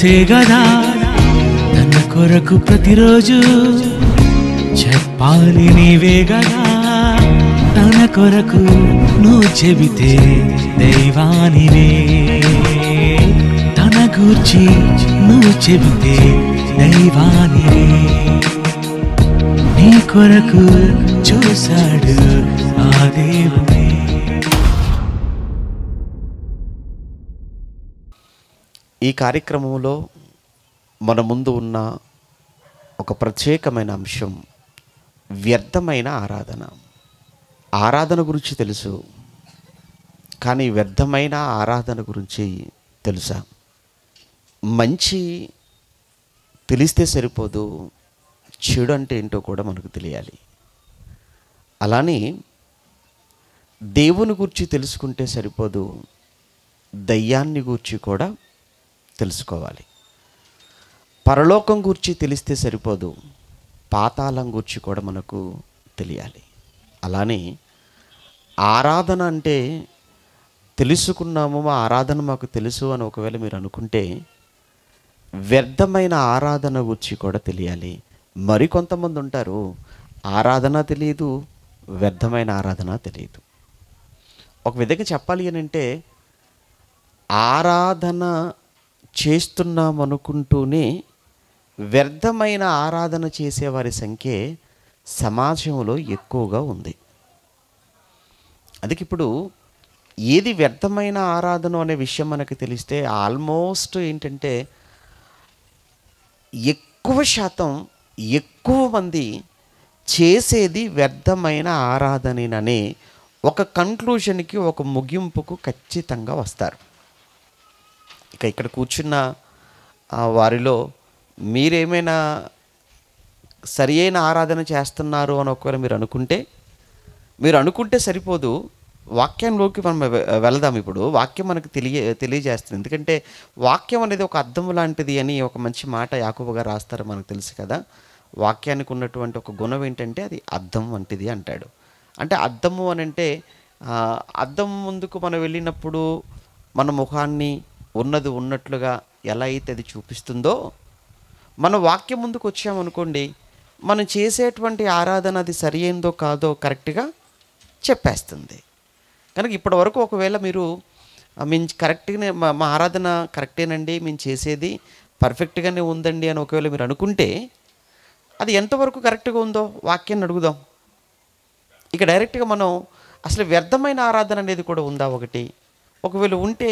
చేసే గదా తన కొరకు ప్రతిరోజు చెప్పాలి నీవే గదా తన కొరకు నువ్వు చెబితే దైవానివే తన గూర్చి నువ్వు చెబితే దైవానివే నీ కొరకు చూశాడు ఆ దేవుడే ఈ కార్యక్రమంలో మన ముందు ఉన్న ఒక ప్రత్యేకమైన అంశం వ్యర్థమైన ఆరాధన ఆరాధన గురించి తెలుసు కానీ వ్యర్థమైన ఆరాధన గురించి తెలుసా మంచి తెలిస్తే సరిపోదు చెడు అంటే ఏంటో కూడా మనకు తెలియాలి అలానే దేవుని గురించి తెలుసుకుంటే సరిపోదు దయ్యాన్ని గూర్చి కూడా తెలుసుకోవాలి పరలోకం గురించి తెలిస్తే సరిపోదు పాతాళం గురించి కూడా మనకు తెలియాలి అలానే ఆరాధన అంటే తెలుసుకున్నాము మా ఆరాధన మాకు తెలుసు అని ఒకవేళ మీరు అనుకుంటే వ్యర్థమైన ఆరాధన గురించి కూడా తెలియాలి మరి కొంతమంది ఉంటారు ఆరాధన తెలియదు వ్యర్థమైన ఆరాధన తెలియదు ఒక విధంగా చెప్పాలి అని అంటే ఆరాధన చేస్తున్నామనుకుంటూనే వ్యర్థమైన ఆరాధన చేసేవారి సంఖ్య సమాజంలో ఎక్కువగా ఉంది అదికి ఇప్పుడు ఏది వ్యర్థమైన ఆరాధన అనే విషయం మనకు తెలిస్తే ఆల్మోస్ట్ ఏంటంటే ఎక్కువ శాతం ఎక్కువ మంది చేసేది వ్యర్థమైన ఆరాధననే ఒక కంక్లూషన్కి ఒక ముగింపుకు ఖచ్చితంగా వస్తారు ఇక ఇక్కడ కూర్చున్న వారిలో మీరేమైనా సరి అయిన ఆరాధన చేస్తున్నారు అని ఒకవేళ మీరు అనుకుంటే మీరు అనుకుంటే సరిపోదు వాక్యంలోకి మనం వెళదాం ఇప్పుడు వాక్యం మనకు తెలియ తెలియజేస్తుంది ఎందుకంటే వాక్యం అనేది ఒక అర్థం లాంటిది అని ఒక మంచి మాట యాకుబగా రాస్తారు మనకు తెలుసు కదా వాక్యానికి ఉన్నటువంటి ఒక గుణం ఏంటంటే అది అర్థం వంటిది అంటాడు అంటే అర్థము అని అంటే అర్థం ముందుకు మనం వెళ్ళినప్పుడు మన ముఖాన్ని ఉన్నది ఉన్నట్లుగా ఎలా అయితే అది చూపిస్తుందో మన వాక్యం ముందుకు వచ్చామనుకోండి మనం చేసేటువంటి ఆరాధన అది సరి అయిందో కాదో కరెక్ట్గా చెప్పేస్తుంది కనుక ఇప్పటి వరకు ఒకవేళ మీరు మేము కరెక్ట్గానే మా ఆరాధన కరెక్టేనండి మేము చేసేది పర్ఫెక్ట్గానే ఉందండి అని ఒకవేళ మీరు అనుకుంటే అది ఎంతవరకు కరెక్ట్గా ఉందో వాక్యాన్ని అడుగుదాం ఇక డైరెక్ట్గా మనం అసలు వ్యర్థమైన ఆరాధన అనేది కూడా ఉందా ఒకటి ఒకవేళ ఉంటే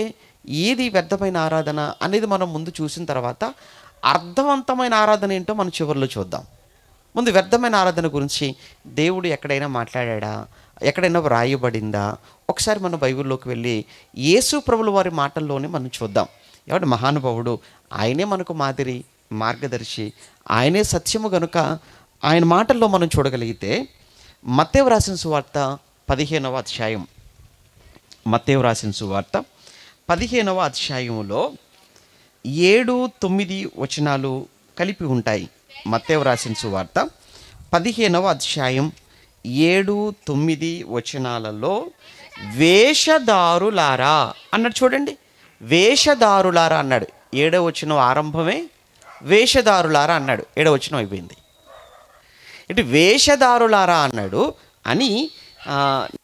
ఏది వ్యర్థమైన ఆరాధన అనేది మనం ముందు చూసిన తర్వాత అర్థవంతమైన ఆరాధన ఏంటో మనం చివరిలో చూద్దాం ముందు వ్యర్థమైన ఆరాధన గురించి దేవుడు ఎక్కడైనా మాట్లాడా ఎక్కడైనా వ్రాయబడిందా ఒకసారి మనం బైబిల్లోకి వెళ్ళి యేసు ప్రభుల వారి మాటల్లోనే మనం చూద్దాం ఎవరి మహానుభావుడు ఆయనే మనకు మాదిరి మార్గదర్శి ఆయనే సత్యము గనుక ఆయన మాటల్లో మనం చూడగలిగితే మత్తేవ్రాసిన సువార్త పదిహేనవ అధ్యాయం మత్తేవ్రాసిన రాసిన సువార్త పదిహేనవ అధ్యాయములో ఏడు తొమ్మిది వచనాలు కలిపి ఉంటాయి మత్తేవ రాసిన సువార్త పదిహేనవ అధ్యాయం ఏడు తొమ్మిది వచనాలలో వేషధారులారా అన్నాడు చూడండి వేషధారులారా అన్నాడు ఏడవ వచనం ఆరంభమే వేషధారులారా అన్నాడు ఏడవ వచనం అయిపోయింది ఇటు వేషధారులారా అన్నాడు అని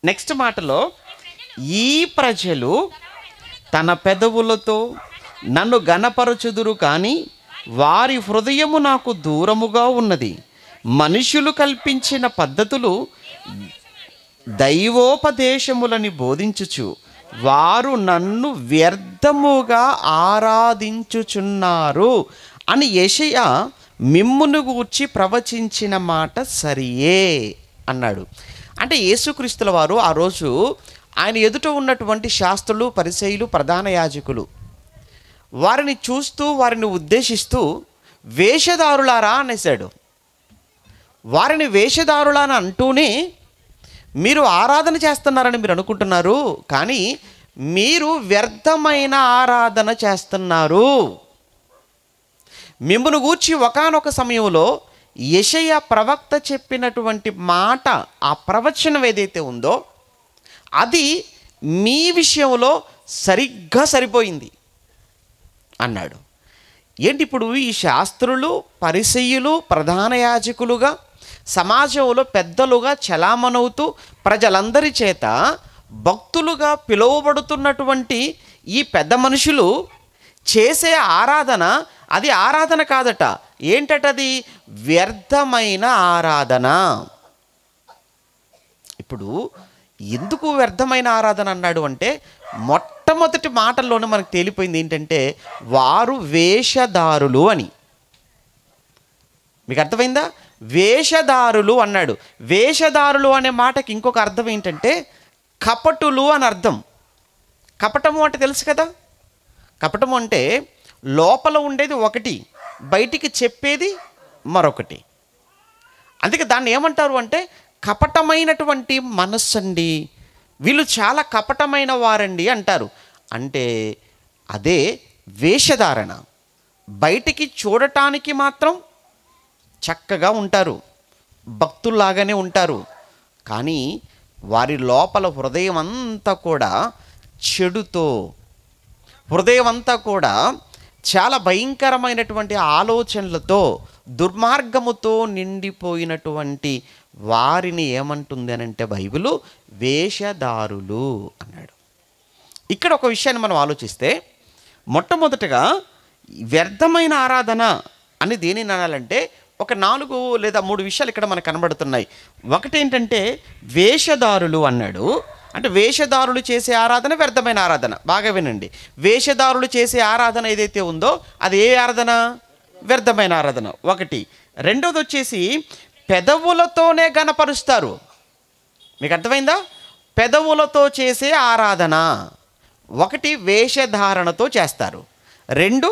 నెక్స్ట్ మాటలో ఈ ప్రజలు తన పెదవులతో నన్ను గనపరచుదురు కానీ వారి హృదయము నాకు దూరముగా ఉన్నది మనుషులు కల్పించిన పద్ధతులు దైవోపదేశములని బోధించుచు వారు నన్ను వ్యర్థముగా ఆరాధించుచున్నారు అని యషయ మిమ్మును గూర్చి ప్రవచించిన మాట సరియే అన్నాడు అంటే యేసుక్రీస్తుల వారు ఆ రోజు ఆయన ఎదుట ఉన్నటువంటి శాస్త్రులు పరిచయులు ప్రధాన యాజకులు వారిని చూస్తూ వారిని ఉద్దేశిస్తూ వేషధారులారా అనేసాడు వారిని వేషధారులని అంటూనే మీరు ఆరాధన చేస్తున్నారని మీరు అనుకుంటున్నారు కానీ మీరు వ్యర్థమైన ఆరాధన చేస్తున్నారు మిమ్మను గూర్చి ఒకనొక సమయంలో యషయ ప్రవక్త చెప్పినటువంటి మాట ఆ ప్రవచనం ఏదైతే ఉందో అది మీ విషయంలో సరిగ్గా సరిపోయింది అన్నాడు ఏంటి ఇప్పుడు ఈ శాస్త్రులు పరిసయ్యులు ప్రధాన యాజకులుగా సమాజంలో పెద్దలుగా చలామణవుతూ ప్రజలందరి చేత భక్తులుగా పిలువబడుతున్నటువంటి ఈ పెద్ద మనుషులు చేసే ఆరాధన అది ఆరాధన కాదట ఏంటది వ్యర్థమైన ఆరాధన ఇప్పుడు ఎందుకు వ్యర్థమైన ఆరాధన అన్నాడు అంటే మొట్టమొదటి మాటల్లోనే మనకు తేలిపోయింది ఏంటంటే వారు వేషధారులు అని మీకు అర్థమైందా వేషధారులు అన్నాడు వేషధారులు అనే మాటకి ఇంకొక అర్థం ఏంటంటే కపటులు అని అర్థం కపటము అంటే తెలుసు కదా కపటము అంటే లోపల ఉండేది ఒకటి బయటికి చెప్పేది మరొకటి అందుకే దాన్ని ఏమంటారు అంటే కపటమైనటువంటి మనస్సు అండి వీళ్ళు చాలా కపటమైన వారండి అంటారు అంటే అదే వేషధారణ బయటికి చూడటానికి మాత్రం చక్కగా ఉంటారు భక్తుల్లాగానే ఉంటారు కానీ వారి లోపల హృదయం అంతా కూడా చెడుతో హృదయం అంతా కూడా చాలా భయంకరమైనటువంటి ఆలోచనలతో దుర్మార్గముతో నిండిపోయినటువంటి వారిని ఏమంటుంది అని అంటే బైబిలు వేషధారులు అన్నాడు ఇక్కడ ఒక విషయాన్ని మనం ఆలోచిస్తే మొట్టమొదటగా వ్యర్థమైన ఆరాధన అని దేని అనాలంటే ఒక నాలుగు లేదా మూడు విషయాలు ఇక్కడ మనకు కనబడుతున్నాయి ఒకటేంటంటే వేషధారులు అన్నాడు అంటే వేషధారులు చేసే ఆరాధన వ్యర్థమైన ఆరాధన బాగా వినండి వేషధారులు చేసే ఆరాధన ఏదైతే ఉందో అది ఏ ఆరాధన వ్యర్థమైన ఆరాధన ఒకటి రెండోది వచ్చేసి పెదవులతోనే గనపరుస్తారు మీకు అర్థమైందా పెదవులతో చేసే ఆరాధన ఒకటి వేషధారణతో చేస్తారు రెండు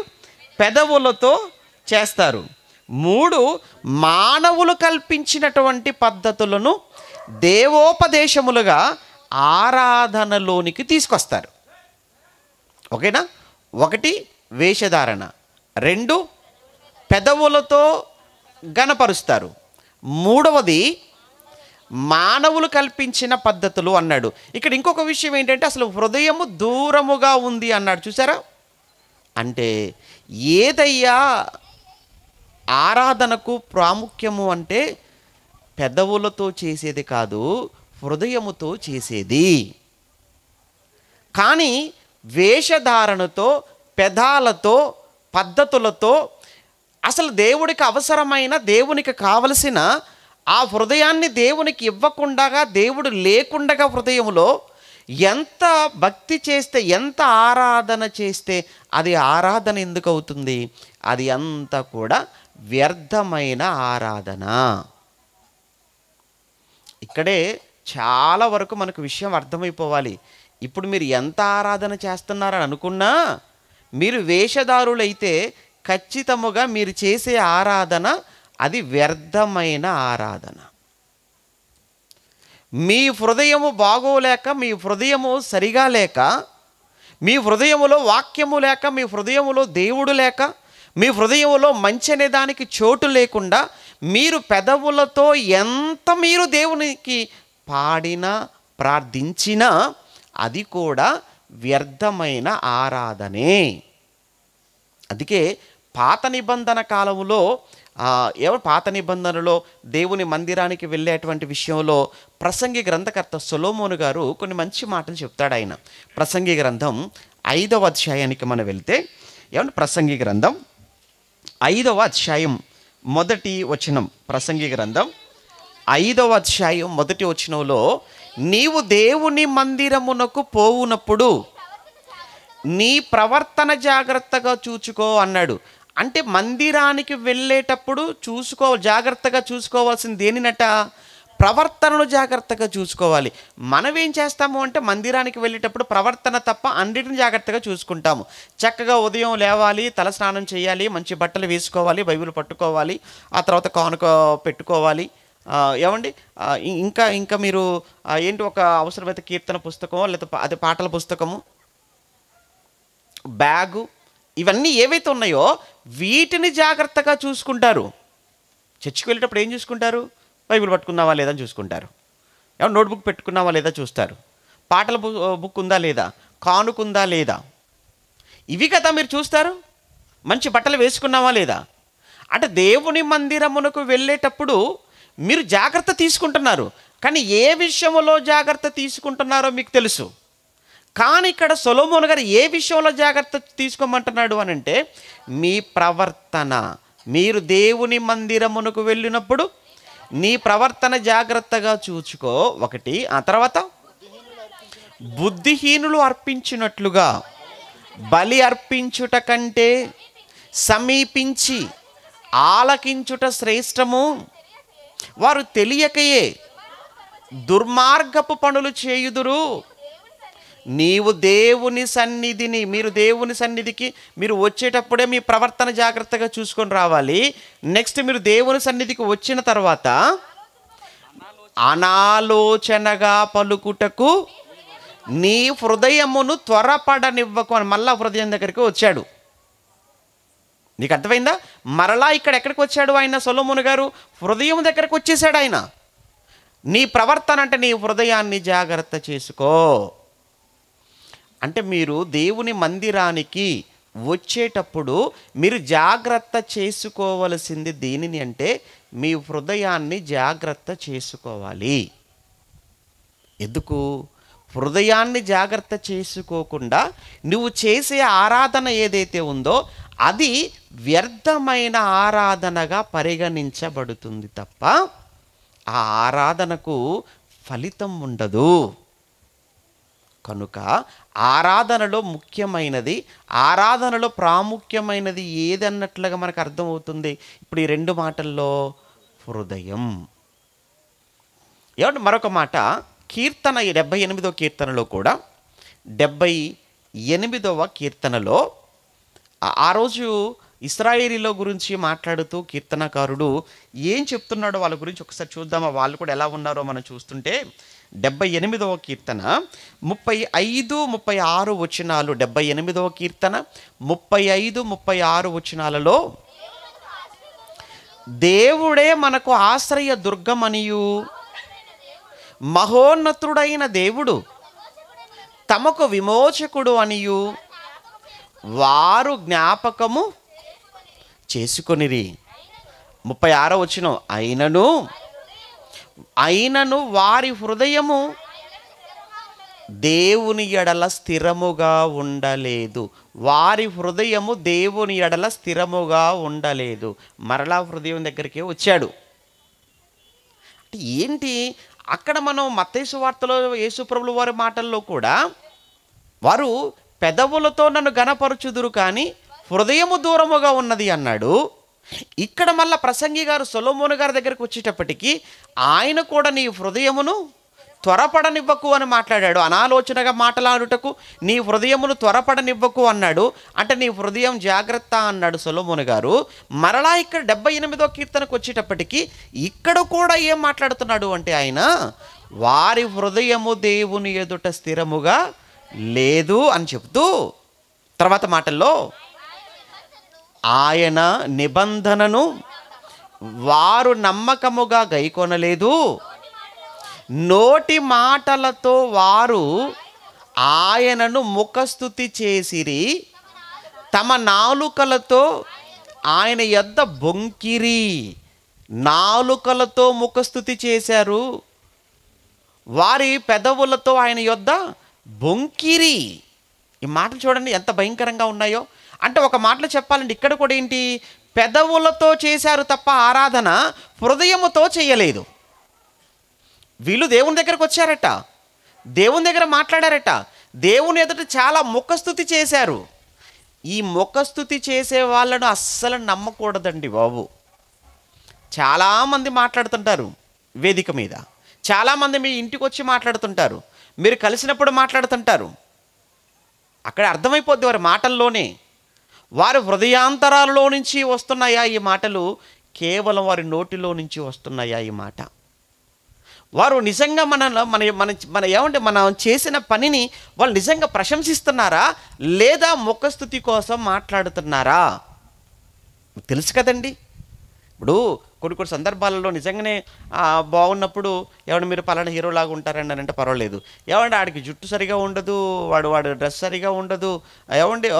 పెదవులతో చేస్తారు మూడు మానవులు కల్పించినటువంటి పద్ధతులను దేవోపదేశములుగా ఆరాధనలోనికి తీసుకొస్తారు ఓకేనా ఒకటి వేషధారణ రెండు పెదవులతో గనపరుస్తారు మూడవది మానవులు కల్పించిన పద్ధతులు అన్నాడు ఇక్కడ ఇంకొక విషయం ఏంటంటే అసలు హృదయము దూరముగా ఉంది అన్నాడు చూసారా అంటే ఏదయ్యా ఆరాధనకు ప్రాముఖ్యము అంటే పెదవులతో చేసేది కాదు హృదయముతో చేసేది కానీ వేషధారణతో పెదాలతో పద్ధతులతో అసలు దేవుడికి అవసరమైన దేవునికి కావలసిన ఆ హృదయాన్ని దేవునికి ఇవ్వకుండాగా దేవుడు లేకుండగా హృదయంలో ఎంత భక్తి చేస్తే ఎంత ఆరాధన చేస్తే అది ఆరాధన ఎందుకు అవుతుంది అది అంత కూడా వ్యర్థమైన ఆరాధన ఇక్కడే చాలా వరకు మనకు విషయం అర్థమైపోవాలి ఇప్పుడు మీరు ఎంత ఆరాధన చేస్తున్నారని అనుకున్నా మీరు వేషధారులైతే ఖచ్చితముగా మీరు చేసే ఆరాధన అది వ్యర్థమైన ఆరాధన మీ హృదయము బాగోలేక మీ హృదయము సరిగా లేక మీ హృదయములో వాక్యము లేక మీ హృదయములో దేవుడు లేక మీ హృదయంలో మంచి అనే దానికి చోటు లేకుండా మీరు పెదవులతో ఎంత మీరు దేవునికి పాడినా ప్రార్థించినా అది కూడా వ్యర్థమైన ఆరాధనే అందుకే పాత నిబంధన కాలంలో ఎవరు పాత నిబంధనలో దేవుని మందిరానికి వెళ్ళేటువంటి విషయంలో ప్రసంగి గ్రంథకర్త సొలోమోను గారు కొన్ని మంచి మాటలు చెప్తాడు ఆయన ప్రసంగి గ్రంథం ఐదవ అధ్యాయానికి మనం వెళ్తే ఏమంటే ప్రసంగి గ్రంథం ఐదవ అధ్యాయం మొదటి వచనం ప్రసంగి గ్రంథం ఐదవ అధ్యాయం మొదటి వచనంలో నీవు దేవుని మందిరమునకు పోవునప్పుడు నీ ప్రవర్తన జాగ్రత్తగా చూచుకో అన్నాడు అంటే మందిరానికి వెళ్ళేటప్పుడు చూసుకో జాగ్రత్తగా చూసుకోవాల్సింది దేనినట ప్రవర్తనను జాగ్రత్తగా చూసుకోవాలి మనం ఏం చేస్తాము అంటే మందిరానికి వెళ్ళేటప్పుడు ప్రవర్తన తప్ప అన్నిటిని జాగ్రత్తగా చూసుకుంటాము చక్కగా ఉదయం లేవాలి తలస్నానం చేయాలి మంచి బట్టలు వేసుకోవాలి బైబిల్ పట్టుకోవాలి ఆ తర్వాత కానుక పెట్టుకోవాలి ఏమండి ఇంకా ఇంకా మీరు ఏంటి ఒక అవసరమైతే కీర్తన పుస్తకము లేకపోతే అది పాటల పుస్తకము బ్యాగు ఇవన్నీ ఏవైతే ఉన్నాయో వీటిని జాగ్రత్తగా చూసుకుంటారు చర్చికి వెళ్ళేటప్పుడు ఏం చూసుకుంటారు బైబిల్ పట్టుకున్నావా లేదా చూసుకుంటారు ఏమో నోట్బుక్ పెట్టుకున్నావా లేదా చూస్తారు పాటల బుక్ ఉందా లేదా కానుకుందా లేదా ఇవి కదా మీరు చూస్తారు మంచి బట్టలు వేసుకున్నావా లేదా అంటే దేవుని మందిరమునకు వెళ్ళేటప్పుడు మీరు జాగ్రత్త తీసుకుంటున్నారు కానీ ఏ విషయంలో జాగ్రత్త తీసుకుంటున్నారో మీకు తెలుసు కానీ ఇక్కడ సొలోమోన్ గారు ఏ విషయంలో జాగ్రత్త తీసుకోమంటున్నాడు అని అంటే మీ ప్రవర్తన మీరు దేవుని మందిరమునకు వెళ్ళినప్పుడు నీ ప్రవర్తన జాగ్రత్తగా చూచుకో ఒకటి ఆ తర్వాత బుద్ధిహీనులు అర్పించినట్లుగా బలి అర్పించుట కంటే సమీపించి ఆలకించుట శ్రేష్టము వారు తెలియకయే దుర్మార్గపు పనులు చేయుదురు నీవు దేవుని సన్నిధిని మీరు దేవుని సన్నిధికి మీరు వచ్చేటప్పుడే మీ ప్రవర్తన జాగ్రత్తగా చూసుకొని రావాలి నెక్స్ట్ మీరు దేవుని సన్నిధికి వచ్చిన తర్వాత అనాలోచనగా పలుకుటకు నీ హృదయమును త్వరపడనివ్వకు అని మళ్ళా హృదయం దగ్గరికి వచ్చాడు నీకు అర్థమైందా మరలా ఇక్కడ ఎక్కడికి వచ్చాడు ఆయన సొలోమును గారు హృదయం దగ్గరకు వచ్చేసాడు ఆయన నీ ప్రవర్తన అంటే నీ హృదయాన్ని జాగ్రత్త చేసుకో అంటే మీరు దేవుని మందిరానికి వచ్చేటప్పుడు మీరు జాగ్రత్త చేసుకోవలసింది దేనిని అంటే మీ హృదయాన్ని జాగ్రత్త చేసుకోవాలి ఎందుకు హృదయాన్ని జాగ్రత్త చేసుకోకుండా నువ్వు చేసే ఆరాధన ఏదైతే ఉందో అది వ్యర్థమైన ఆరాధనగా పరిగణించబడుతుంది తప్ప ఆ ఆరాధనకు ఫలితం ఉండదు కనుక ఆరాధనలో ముఖ్యమైనది ఆరాధనలో ప్రాముఖ్యమైనది ఏది అన్నట్లుగా మనకు అర్థమవుతుంది ఇప్పుడు ఈ రెండు మాటల్లో హృదయం ఏమంటే మరొక మాట కీర్తన డెబ్బై ఎనిమిదవ కీర్తనలో కూడా డెబ్బై ఎనిమిదవ కీర్తనలో ఆ రోజు ఇస్రాయేలీలో గురించి మాట్లాడుతూ కీర్తనకారుడు ఏం చెప్తున్నాడో వాళ్ళ గురించి ఒకసారి చూద్దామా వాళ్ళు కూడా ఎలా ఉన్నారో మనం చూస్తుంటే డెబ్బై ఎనిమిదవ కీర్తన ముప్పై ఐదు ముప్పై ఆరు వచనాలు డెబ్బై ఎనిమిదవ కీర్తన ముప్పై ఐదు ముప్పై ఆరు వచనాలలో దేవుడే మనకు ఆశ్రయ దుర్గమనియు మహోన్నతుడైన దేవుడు తమకు విమోచకుడు అనియు వారు జ్ఞాపకము చేసుకొనిరి ముప్పై ఆరో వచ్చినాం అయినను అయినను వారి హృదయము దేవుని ఎడల స్థిరముగా ఉండలేదు వారి హృదయము దేవుని ఎడల స్థిరముగా ఉండలేదు మరలా హృదయం దగ్గరికి వచ్చాడు ఏంటి అక్కడ మనం మత్తేసు వార్తలో యేసుప్రభులు వారి మాటల్లో కూడా వారు పెదవులతో నన్ను గనపరుచుదురు కానీ హృదయము దూరముగా ఉన్నది అన్నాడు ఇక్కడ మళ్ళీ ప్రసంగి గారు సొలోమోను గారి దగ్గరకు వచ్చేటప్పటికి ఆయన కూడా నీ హృదయమును త్వరపడనివ్వకు అని మాట్లాడాడు అనాలోచనగా మాట్లాడుటకు నీ హృదయమును త్వరపడనివ్వకు అన్నాడు అంటే నీ హృదయం జాగ్రత్త అన్నాడు సొలోమోను గారు మరలా ఇక్కడ డెబ్బై ఎనిమిదో కీర్తనకు వచ్చేటప్పటికి ఇక్కడ కూడా ఏం మాట్లాడుతున్నాడు అంటే ఆయన వారి హృదయము దేవుని ఎదుట స్థిరముగా లేదు అని చెప్తూ తర్వాత మాటల్లో ఆయన నిబంధనను వారు నమ్మకముగా గైకొనలేదు నోటి మాటలతో వారు ఆయనను ముఖస్థుతి చేసిరి తమ నాలుకలతో ఆయన యొద్ద బొంకిరి నాలుకలతో ముఖస్థుతి చేశారు వారి పెదవులతో ఆయన యొద్ద బొంకిరి ఈ మాటలు చూడండి ఎంత భయంకరంగా ఉన్నాయో అంటే ఒక మాటలో చెప్పాలండి ఇక్కడ కూడా ఏంటి పెదవులతో చేశారు తప్ప ఆరాధన హృదయముతో చేయలేదు వీళ్ళు దేవుని దగ్గరకు వచ్చారట దేవుని దగ్గర మాట్లాడారట దేవుని ఎదుట చాలా ముఖస్థుతి చేశారు ఈ ముఖస్థుతి చేసే వాళ్ళను అస్సలు నమ్మకూడదండి బాబు చాలామంది మాట్లాడుతుంటారు వేదిక మీద చాలామంది మీ ఇంటికి వచ్చి మాట్లాడుతుంటారు మీరు కలిసినప్పుడు మాట్లాడుతుంటారు అక్కడ అర్థమైపోద్ది వారి మాటల్లోనే వారి హృదయాంతరాలలో నుంచి వస్తున్నాయా ఈ మాటలు కేవలం వారి నోటిలో నుంచి వస్తున్నాయా ఈ మాట వారు నిజంగా మన మన మన మన ఏమంటే మనం చేసిన పనిని వాళ్ళు నిజంగా ప్రశంసిస్తున్నారా లేదా ముఖస్థుతి కోసం మాట్లాడుతున్నారా తెలుసు కదండి ఇప్పుడు కొన్ని కొన్ని సందర్భాలలో నిజంగానే బాగున్నప్పుడు ఎవడు మీరు పలానా హీరోలాగా ఉంటారండి అని అంటే పర్వాలేదు ఏమంటే ఆడికి జుట్టు సరిగా ఉండదు వాడు వాడు డ్రెస్ సరిగా ఉండదు ఏమండి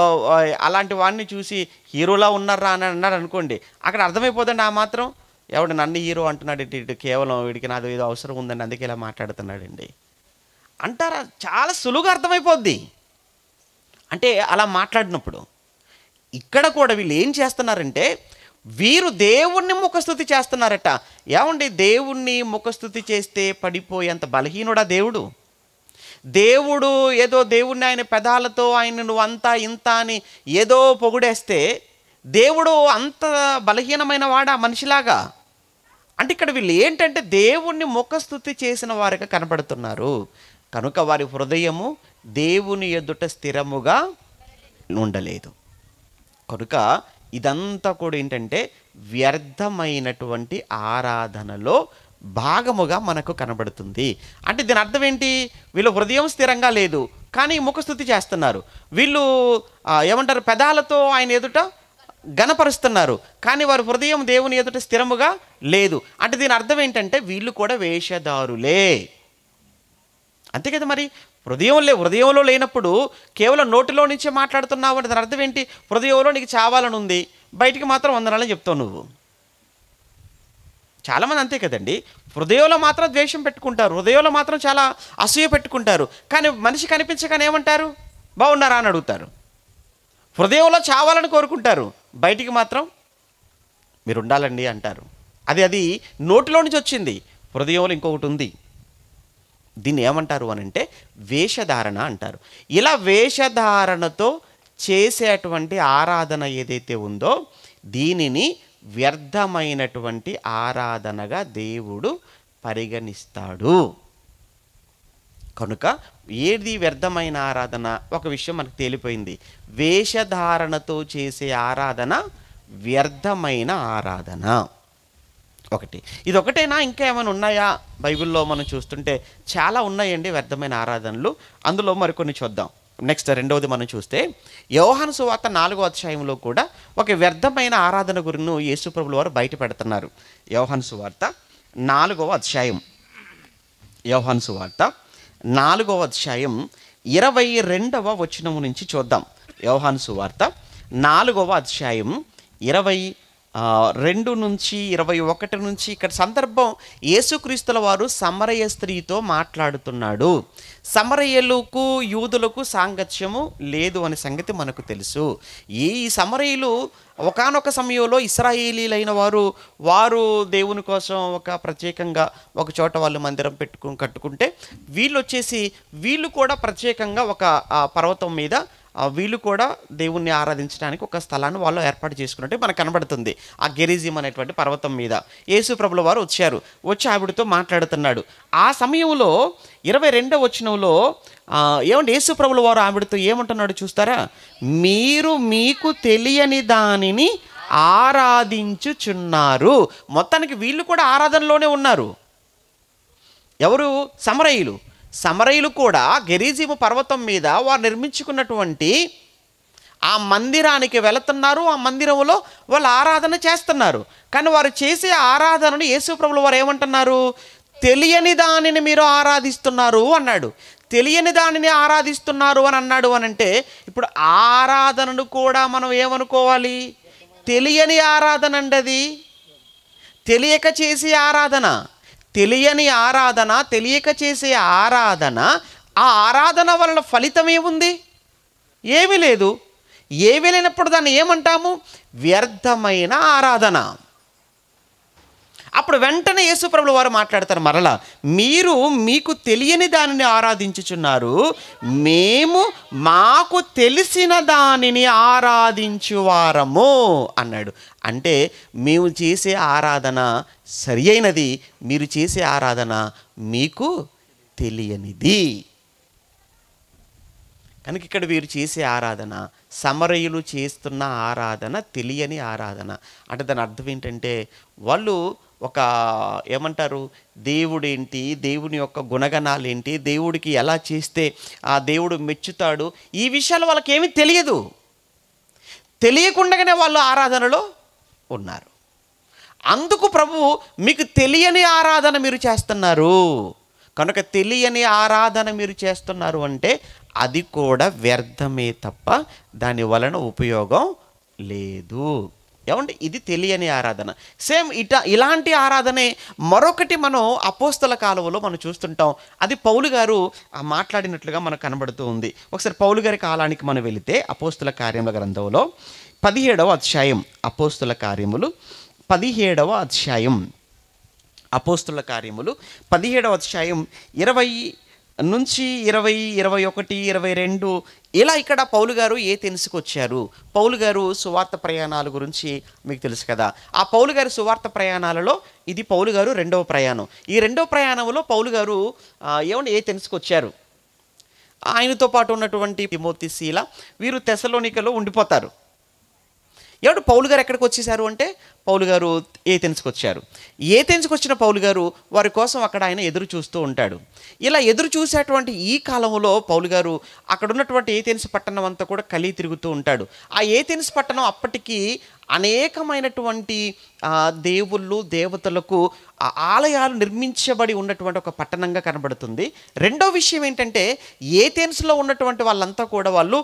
అలాంటి వాడిని చూసి హీరోలా ఉన్నారా అని అన్నాడు అనుకోండి అక్కడ అర్థమైపోతుంది ఆ మాత్రం ఎవడు నన్ను హీరో అంటున్నాడు ఇటు కేవలం వీడికి నాది ఏదో అవసరం ఉందండి అందుకే ఇలా మాట్లాడుతున్నాడండి అంటారా చాలా సులువుగా అర్థమైపోద్ది అంటే అలా మాట్లాడినప్పుడు ఇక్కడ కూడా వీళ్ళు ఏం చేస్తున్నారంటే వీరు దేవుణ్ణి ముఖస్థుతి చేస్తున్నారట ఏమండి దేవుణ్ణి ముఖస్థుతి చేస్తే పడిపోయేంత బలహీనుడా దేవుడు దేవుడు ఏదో దేవుణ్ణి ఆయన పెదాలతో ఆయన నువ్వు అంతా ఇంత అని ఏదో పొగుడేస్తే దేవుడు అంత బలహీనమైన వాడా మనిషిలాగా అంటే ఇక్కడ వీళ్ళు ఏంటంటే దేవుణ్ణి ముఖస్థుతి చేసిన వారిగా కనబడుతున్నారు కనుక వారి హృదయము దేవుని ఎదుట స్థిరముగా ఉండలేదు కనుక ఇదంతా కూడా ఏంటంటే వ్యర్థమైనటువంటి ఆరాధనలో భాగముగా మనకు కనబడుతుంది అంటే దీని అర్థం ఏంటి వీళ్ళు హృదయం స్థిరంగా లేదు కానీ ముఖస్థుతి చేస్తున్నారు వీళ్ళు ఏమంటారు పెదాలతో ఆయన ఎదుట గణపరుస్తున్నారు కానీ వారి హృదయం దేవుని ఎదుట స్థిరముగా లేదు అంటే దీని అర్థం ఏంటంటే వీళ్ళు కూడా వేషధారులే అంతే కదా మరి హృదయం లే హృదయంలో లేనప్పుడు కేవలం నోటిలో నుంచే మాట్లాడుతున్నావు అంటే దాని అర్థం ఏంటి హృదయంలో నీకు చావాలని ఉంది బయటికి మాత్రం వందనాలని చెప్తావు నువ్వు చాలామంది అంతే కదండి హృదయంలో మాత్రం ద్వేషం పెట్టుకుంటారు హృదయంలో మాత్రం చాలా అసూయ పెట్టుకుంటారు కానీ మనిషి కనిపించగానే ఏమంటారు బాగున్నారా అని అడుగుతారు హృదయంలో చావాలని కోరుకుంటారు బయటికి మాత్రం మీరు ఉండాలండి అంటారు అది అది నోటిలో నుంచి వచ్చింది హృదయంలో ఇంకొకటి ఉంది దీన్ని ఏమంటారు అని అంటే వేషధారణ అంటారు ఇలా వేషధారణతో చేసేటువంటి ఆరాధన ఏదైతే ఉందో దీనిని వ్యర్థమైనటువంటి ఆరాధనగా దేవుడు పరిగణిస్తాడు కనుక ఏది వ్యర్థమైన ఆరాధన ఒక విషయం మనకు తేలిపోయింది వేషధారణతో చేసే ఆరాధన వ్యర్థమైన ఆరాధన ఒకటి ఇది ఒకటేనా ఇంకా ఏమైనా ఉన్నాయా బైబిల్లో మనం చూస్తుంటే చాలా ఉన్నాయండి వ్యర్థమైన ఆరాధనలు అందులో మరికొన్ని చూద్దాం నెక్స్ట్ రెండవది మనం చూస్తే యోహాను సువార్త నాలుగో అధ్యాయంలో కూడా ఒక వ్యర్థమైన ఆరాధన గురిను యేసుప్రభుల వారు బయట పెడుతున్నారు యోహాను సువార్త నాలుగవ అధ్యాయం యోహాను సువార్త నాలుగవ అధ్యాయం ఇరవై రెండవ వచనము నుంచి చూద్దాం యోహాను సువార్త నాలుగవ అధ్యాయం ఇరవై రెండు నుంచి ఇరవై ఒకటి నుంచి ఇక్కడ సందర్భం యేసుక్రీస్తుల వారు సమరయ్య స్త్రీతో మాట్లాడుతున్నాడు సమరయ్యలకు యూదులకు సాంగత్యము లేదు అనే సంగతి మనకు తెలుసు ఈ సమరయ్యలు ఒకనొక సమయంలో ఇస్రాయేలీలైన వారు వారు దేవుని కోసం ఒక ప్రత్యేకంగా ఒక చోట వాళ్ళు మందిరం పెట్టుకుని కట్టుకుంటే వీళ్ళు వచ్చేసి వీళ్ళు కూడా ప్రత్యేకంగా ఒక పర్వతం మీద వీళ్ళు కూడా దేవుణ్ణి ఆరాధించడానికి ఒక స్థలాన్ని వాళ్ళు ఏర్పాటు చేసుకున్నట్టు మనకు కనబడుతుంది ఆ గెరిజిం అనేటువంటి పర్వతం మీద యేసు ప్రభుల వారు వచ్చారు వచ్చి ఆవిడతో మాట్లాడుతున్నాడు ఆ సమయంలో ఇరవై రెండో వచనంలో ఏమంటే యేసు ప్రభుల వారు ఆవిడతో ఏమంటున్నాడు చూస్తారా మీరు మీకు తెలియని దానిని ఆరాధించుచున్నారు మొత్తానికి వీళ్ళు కూడా ఆరాధనలోనే ఉన్నారు ఎవరు సమరయులు సమరయులు కూడా గెరీజీము పర్వతం మీద వారు నిర్మించుకున్నటువంటి ఆ మందిరానికి వెళుతున్నారు ఆ మందిరంలో వాళ్ళు ఆరాధన చేస్తున్నారు కానీ వారు చేసే ఆరాధనను ప్రభులు వారు ఏమంటున్నారు తెలియని దానిని మీరు ఆరాధిస్తున్నారు అన్నాడు తెలియని దానిని ఆరాధిస్తున్నారు అని అన్నాడు అని అంటే ఇప్పుడు ఆరాధనను కూడా మనం ఏమనుకోవాలి తెలియని ఆరాధన అండి అది తెలియక చేసి ఆరాధన తెలియని ఆరాధన తెలియక చేసే ఆరాధన ఆ ఆరాధన వలన ఫలితం ఏముంది ఏమీ లేదు ఏమీ లేనప్పుడు దాన్ని ఏమంటాము వ్యర్థమైన ఆరాధన అప్పుడు వెంటనే యేసుప్రభులు వారు మాట్లాడతారు మరలా మీరు మీకు తెలియని దానిని ఆరాధించుచున్నారు మేము మాకు తెలిసిన దానిని ఆరాధించువారము అన్నాడు అంటే మేము చేసే ఆరాధన సరి అయినది మీరు చేసే ఆరాధన మీకు తెలియనిది కనుక ఇక్కడ వీరు చేసే ఆరాధన సమరయులు చేస్తున్న ఆరాధన తెలియని ఆరాధన అంటే దాని అర్థం ఏంటంటే వాళ్ళు ఒక ఏమంటారు దేవుడేంటి దేవుని యొక్క గుణగణాలు ఏంటి దేవుడికి ఎలా చేస్తే ఆ దేవుడు మెచ్చుతాడు ఈ విషయాలు వాళ్ళకేమీ తెలియదు తెలియకుండానే వాళ్ళు ఆరాధనలో ఉన్నారు అందుకు ప్రభువు మీకు తెలియని ఆరాధన మీరు చేస్తున్నారు కనుక తెలియని ఆరాధన మీరు చేస్తున్నారు అంటే అది కూడా వ్యర్థమే తప్ప దాని వలన ఉపయోగం లేదు ఏమంటే ఇది తెలియని ఆరాధన సేమ్ ఇట ఇలాంటి ఆరాధనే మరొకటి మనం అపోస్తల కాలువలో మనం చూస్తుంటాం అది పౌలు గారు మాట్లాడినట్లుగా మనకు కనబడుతూ ఉంది ఒకసారి పౌలు గారి కాలానికి మనం వెళితే అపోస్తుల కార్యముల గ్రంథంలో పదిహేడవ అధ్యాయం అపోస్తుల కార్యములు పదిహేడవ అధ్యాయం అపోస్తుల కార్యములు పదిహేడవ అధ్యాయం ఇరవై నుంచి ఇరవై ఇరవై ఒకటి ఇరవై రెండు ఇలా ఇక్కడ పౌలు గారు ఏ తెలుసుకొచ్చారు పౌలు గారు సువార్త ప్రయాణాల గురించి మీకు తెలుసు కదా ఆ పౌలు గారి సువార్త ప్రయాణాలలో ఇది పౌలు గారు రెండవ ప్రయాణం ఈ రెండవ ప్రయాణంలో పౌలు గారు ఏమన్నా ఏ తెలుసుకొచ్చారు ఆయనతో పాటు ఉన్నటువంటి విమూర్తి శీల వీరు తెసలోనికలో ఉండిపోతారు ఏమంటే పౌలు గారు ఎక్కడికి వచ్చేసారు అంటే పౌలు గారు ఏథెన్స్కి వచ్చారు ఏథెన్స్కి వచ్చిన పౌలు గారు వారి కోసం అక్కడ ఆయన ఎదురు చూస్తూ ఉంటాడు ఇలా ఎదురు చూసేటువంటి ఈ కాలంలో పౌలు గారు అక్కడ ఉన్నటువంటి ఏథెన్స్ పట్టణం అంతా కూడా కలిగి తిరుగుతూ ఉంటాడు ఆ ఏథెన్స్ పట్టణం అప్పటికీ అనేకమైనటువంటి దేవుళ్ళు దేవతలకు ఆలయాలు నిర్మించబడి ఉన్నటువంటి ఒక పట్టణంగా కనబడుతుంది రెండో విషయం ఏంటంటే ఏథెన్స్లో ఉన్నటువంటి వాళ్ళంతా కూడా వాళ్ళు